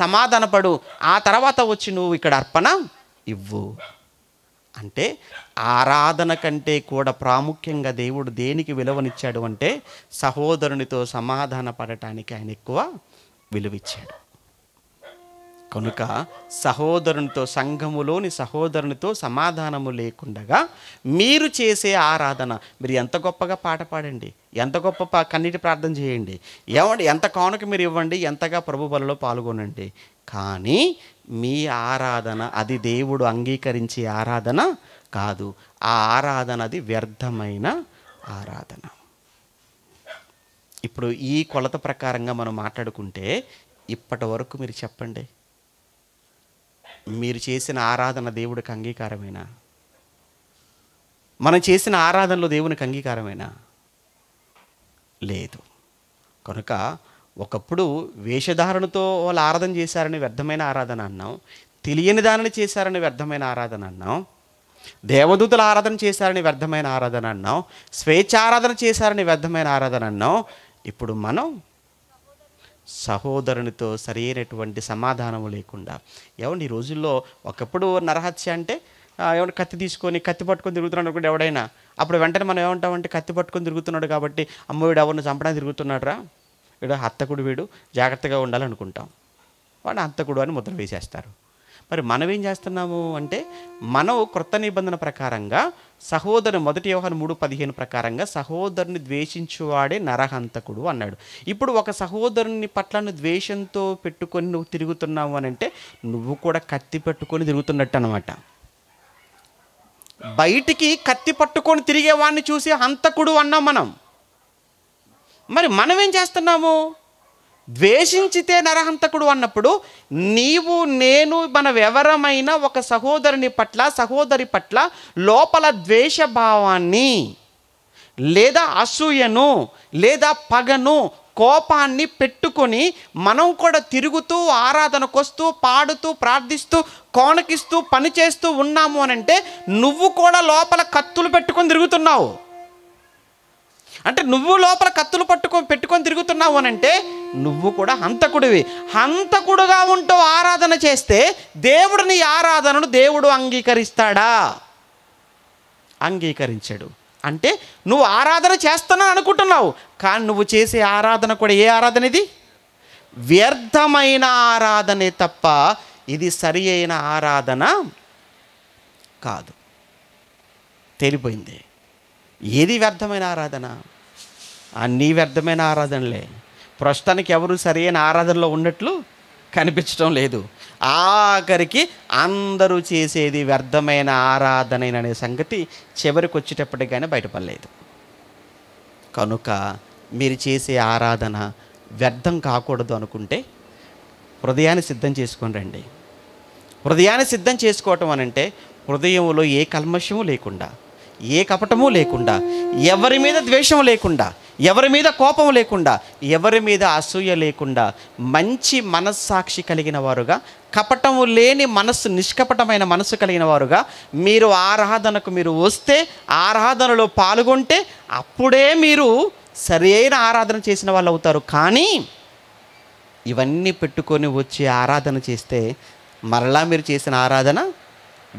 సమాధానపడు ఆ తర్వాత వచ్చి నువ్వు ఇక్కడ అర్పణ ఇవ్వు అంటే ఆరాధన కంటే కూడా ప్రాముఖ్యంగా దేవుడు దేనికి విలువనిచ్చాడు అంటే సహోదరునితో సమాధాన పడటానికి ఆయన ఎక్కువ విలువిచ్చాడు కనుక సహోదరునితో సంఘములోని సహోదరునితో సమాధానము లేకుండగా మీరు చేసే ఆరాధన మీరు ఎంత గొప్పగా పాట పాడండి ఎంత గొప్ప కన్నీటి ప్రార్థన చేయండి ఏమండి ఎంత కానుక మీరు ఇవ్వండి ఎంతగా ప్రభు బలలో పాల్గొనండి కానీ మీ ఆరాధన అది దేవుడు అంగీకరించే ఆరాధన కాదు ఆ ఆరాధన అది వ్యర్థమైన ఆరాధన ఇప్పుడు ఈ కొలత ప్రకారంగా మనం మాట్లాడుకుంటే ఇప్పటి వరకు మీరు చెప్పండి మీరు చేసిన ఆరాధన దేవుడికి అంగీకారమేనా మనం చేసిన ఆరాధనలో దేవునికి అంగీకారమేనా లేదు కనుక ఒకప్పుడు వేషధారణతో వాళ్ళు ఆరాధన చేశారని వ్యర్థమైన ఆరాధన అన్నాం తెలియని దానిని చేశారని వ్యర్థమైన ఆరాధన అన్నాం దేవదూతలు ఆరాధన చేశారని వ్యర్థమైన ఆరాధన అన్నాం స్వేచ్ఛ ఆరాధన చేశారని వ్యర్థమైన ఆరాధన అన్నాం ఇప్పుడు మనం సహోదరునితో సరైనటువంటి సమాధానం లేకుండా ఏమండి ఈ రోజుల్లో ఒకప్పుడు నరహత్య అంటే ఏమంటే కత్తి తీసుకొని కత్తి పట్టుకొని తిరుగుతున్నాడు కూడా ఎవడైనా అప్పుడు వెంటనే మనం ఏమంటామంటే కత్తి పట్టుకొని తిరుగుతున్నాడు కాబట్టి అమ్మ వీడు ఎవరిని చంపడానికి రా వీడు హత్తకుడు వీడు జాగ్రత్తగా ఉండాలనుకుంటాం వాడిని హత్తకుడు అని ముద్ర వేసేస్తారు మరి మనం ఏం చేస్తున్నాము అంటే మనం క్రొత్త నిబంధన ప్రకారంగా సహోదరు మొదటి వ్యవహారం మూడు పదిహేను ప్రకారంగా సహోదరుని ద్వేషించువాడే నరహంతకుడు అన్నాడు ఇప్పుడు ఒక సహోదరుని పట్ల ద్వేషంతో పెట్టుకొని నువ్వు తిరుగుతున్నావు అని అంటే నువ్వు కూడా కత్తి పెట్టుకొని తిరుగుతున్నట్టు అనమాట బయటికి కత్తి పట్టుకొని తిరిగేవాడిని చూసి హంతకుడు అన్నాం మనం మరి మనం ఏం చేస్తున్నాము ద్వేషించితే నరహంతకుడు అన్నప్పుడు నీవు నేను మన వివరమైన ఒక సహోదరుని పట్ల సహోదరి పట్ల లోపల ద్వేషభావాన్ని లేదా అసూయను లేదా పగను కోపాన్ని పెట్టుకొని మనం కూడా తిరుగుతూ ఆరాధనకొస్తూ పాడుతూ ప్రార్థిస్తూ కోణకిస్తూ పనిచేస్తూ ఉన్నాము అని అంటే నువ్వు కూడా లోపల కత్తులు పెట్టుకొని తిరుగుతున్నావు అంటే నువ్వు లోపల కత్తులు పట్టుకొని పెట్టుకొని తిరుగుతున్నావు అని అంటే నువ్వు కూడా హంతకుడివి హంతకుడుగా ఉంటూ ఆరాధన చేస్తే దేవుడిని ఆరాధనను దేవుడు అంగీకరిస్తాడా అంగీకరించడు అంటే నువ్వు ఆరాధన చేస్తానని అనుకుంటున్నావు కానీ నువ్వు చేసే ఆరాధన కూడా ఏ ఆరాధన ఇది వ్యర్థమైన ఆరాధనే తప్ప ఇది సరి అయిన ఆరాధన కాదు తెలిపోయింది ఏది వ్యర్థమైన ఆరాధన అన్నీ వ్యర్థమైన ఆరాధనలే ప్రస్తుతానికి ఎవరు సరైన ఆరాధనలో ఉన్నట్లు కనిపించడం లేదు ఆఖరికి అందరూ చేసేది వ్యర్థమైన అనే సంగతి చివరికి వచ్చేటప్పటికైనా బయటపడలేదు కనుక మీరు చేసే ఆరాధన వ్యర్థం కాకూడదు అనుకుంటే హృదయాన్ని సిద్ధం చేసుకొని రండి హృదయాన్ని సిద్ధం చేసుకోవటం అనంటే హృదయంలో ఏ కల్మషము లేకుండా ఏ కపటము లేకుండా ఎవరి మీద ద్వేషం లేకుండా ఎవరి మీద కోపం లేకుండా ఎవరి మీద అసూయ లేకుండా మంచి మనస్సాక్షి కలిగిన వారుగా కపటము లేని మనస్సు నిష్కపటమైన మనస్సు కలిగిన వారుగా మీరు ఆరాధనకు మీరు వస్తే ఆరాధనలో పాల్గొంటే అప్పుడే మీరు సరైన ఆరాధన చేసిన వాళ్ళు అవుతారు కానీ ఇవన్నీ పెట్టుకొని వచ్చి ఆరాధన చేస్తే మరలా మీరు చేసిన ఆరాధన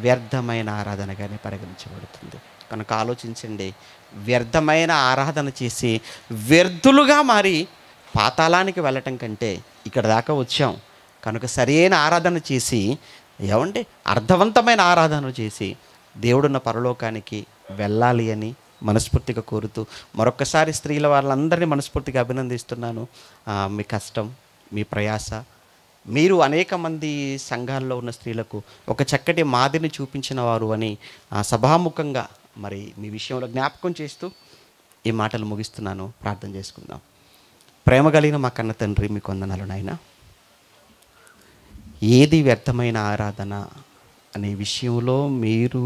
వ్యర్థమైన ఆరాధనగానే పరిగణించబడుతుంది కనుక ఆలోచించండి వ్యర్థమైన ఆరాధన చేసి వ్యర్థులుగా మారి పాతాళానికి వెళ్ళటం కంటే ఇక్కడ దాకా వచ్చాం కనుక సరైన ఆరాధన చేసి ఏమండి అర్థవంతమైన ఆరాధన చేసి దేవుడున్న పరలోకానికి వెళ్ళాలి అని మనస్ఫూర్తిగా కోరుతూ మరొకసారి స్త్రీల వాళ్ళందరినీ మనస్ఫూర్తిగా అభినందిస్తున్నాను మీ కష్టం మీ ప్రయాస మీరు అనేక మంది సంఘాల్లో ఉన్న స్త్రీలకు ఒక చక్కటి మాదిరిని చూపించిన వారు అని సభాముఖంగా మరి మీ విషయంలో జ్ఞాపకం చేస్తూ ఈ మాటలు ముగిస్తున్నాను ప్రార్థన చేసుకుందాం ప్రేమ కలిగిన మా కన్న తండ్రి మీ కొందనలు నాయన ఏది వ్యర్థమైన ఆరాధన అనే విషయంలో మీరు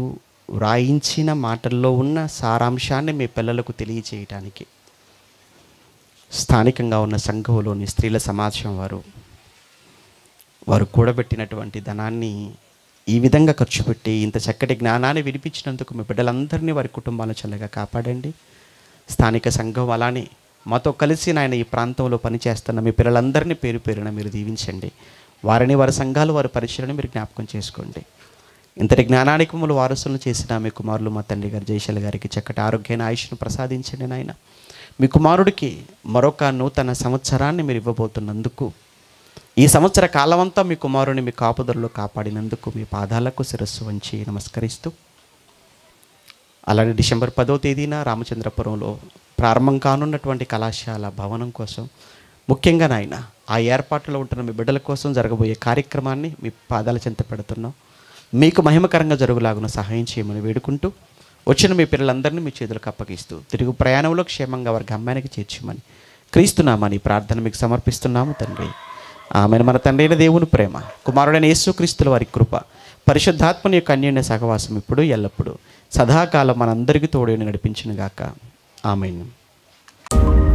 వ్రాయించిన మాటల్లో ఉన్న సారాంశాన్ని మీ పిల్లలకు తెలియచేయటానికి స్థానికంగా ఉన్న సంఘంలోని స్త్రీల సమాజం వారు వారు కూడబెట్టినటువంటి ధనాన్ని ఈ విధంగా ఖర్చు పెట్టి ఇంత చక్కటి జ్ఞానాన్ని వినిపించినందుకు మీ బిడ్డలందరినీ వారి కుటుంబాలను చల్లగా కాపాడండి స్థానిక సంఘం అలానే మాతో కలిసి నాయన ఈ ప్రాంతంలో పనిచేస్తున్న మీ పిల్లలందరినీ పేరు పేరున మీరు దీవించండి వారిని వారి సంఘాలు వారి పరిశీలన మీరు జ్ఞాపకం చేసుకోండి ఇంతటి జ్ఞానానికి మూలు వారసులను చేసిన మీ కుమారులు మా తండ్రి గారు జయశల గారికి చక్కటి ఆరోగ్యమైన ఆయుష్ను ప్రసాదించండి నాయన మీ కుమారుడికి మరొక నూతన సంవత్సరాన్ని మీరు ఇవ్వబోతున్నందుకు ఈ సంవత్సర కాలమంతా మీ కుమారుని మీ కాపుదరులు కాపాడినందుకు మీ పాదాలకు శిరస్సు వంచి నమస్కరిస్తూ అలాగే డిసెంబర్ పదో తేదీన రామచంద్రపురంలో ప్రారంభం కానున్నటువంటి కళాశాల భవనం కోసం ముఖ్యంగా నాయన ఆ ఏర్పాట్లో ఉంటున్న మీ బిడ్డల కోసం జరగబోయే కార్యక్రమాన్ని మీ పాదాల చెంత పెడుతున్నాం మీకు మహిమకరంగా జరుగులాగున సహాయం చేయమని వేడుకుంటూ వచ్చిన మీ పిల్లలందరినీ మీ చేతులకు అప్పగిస్తూ తిరుగు ప్రయాణంలో క్షేమంగా వారి గమ్యానికి చేర్చమని క్రీస్తున్నామని ప్రార్థన మీకు సమర్పిస్తున్నాము తండ్రి ఆమెను మన అయిన దేవుని ప్రేమ కుమారుడైన యేసుక్రీస్తుల వారి కృప పరిశుద్ధాత్మని యొక్క అన్యోన్య సహవాసం ఇప్పుడు ఎల్లప్పుడూ సదాకాలం మనందరికీ తోడేని నడిపించిన గాక ఆమెను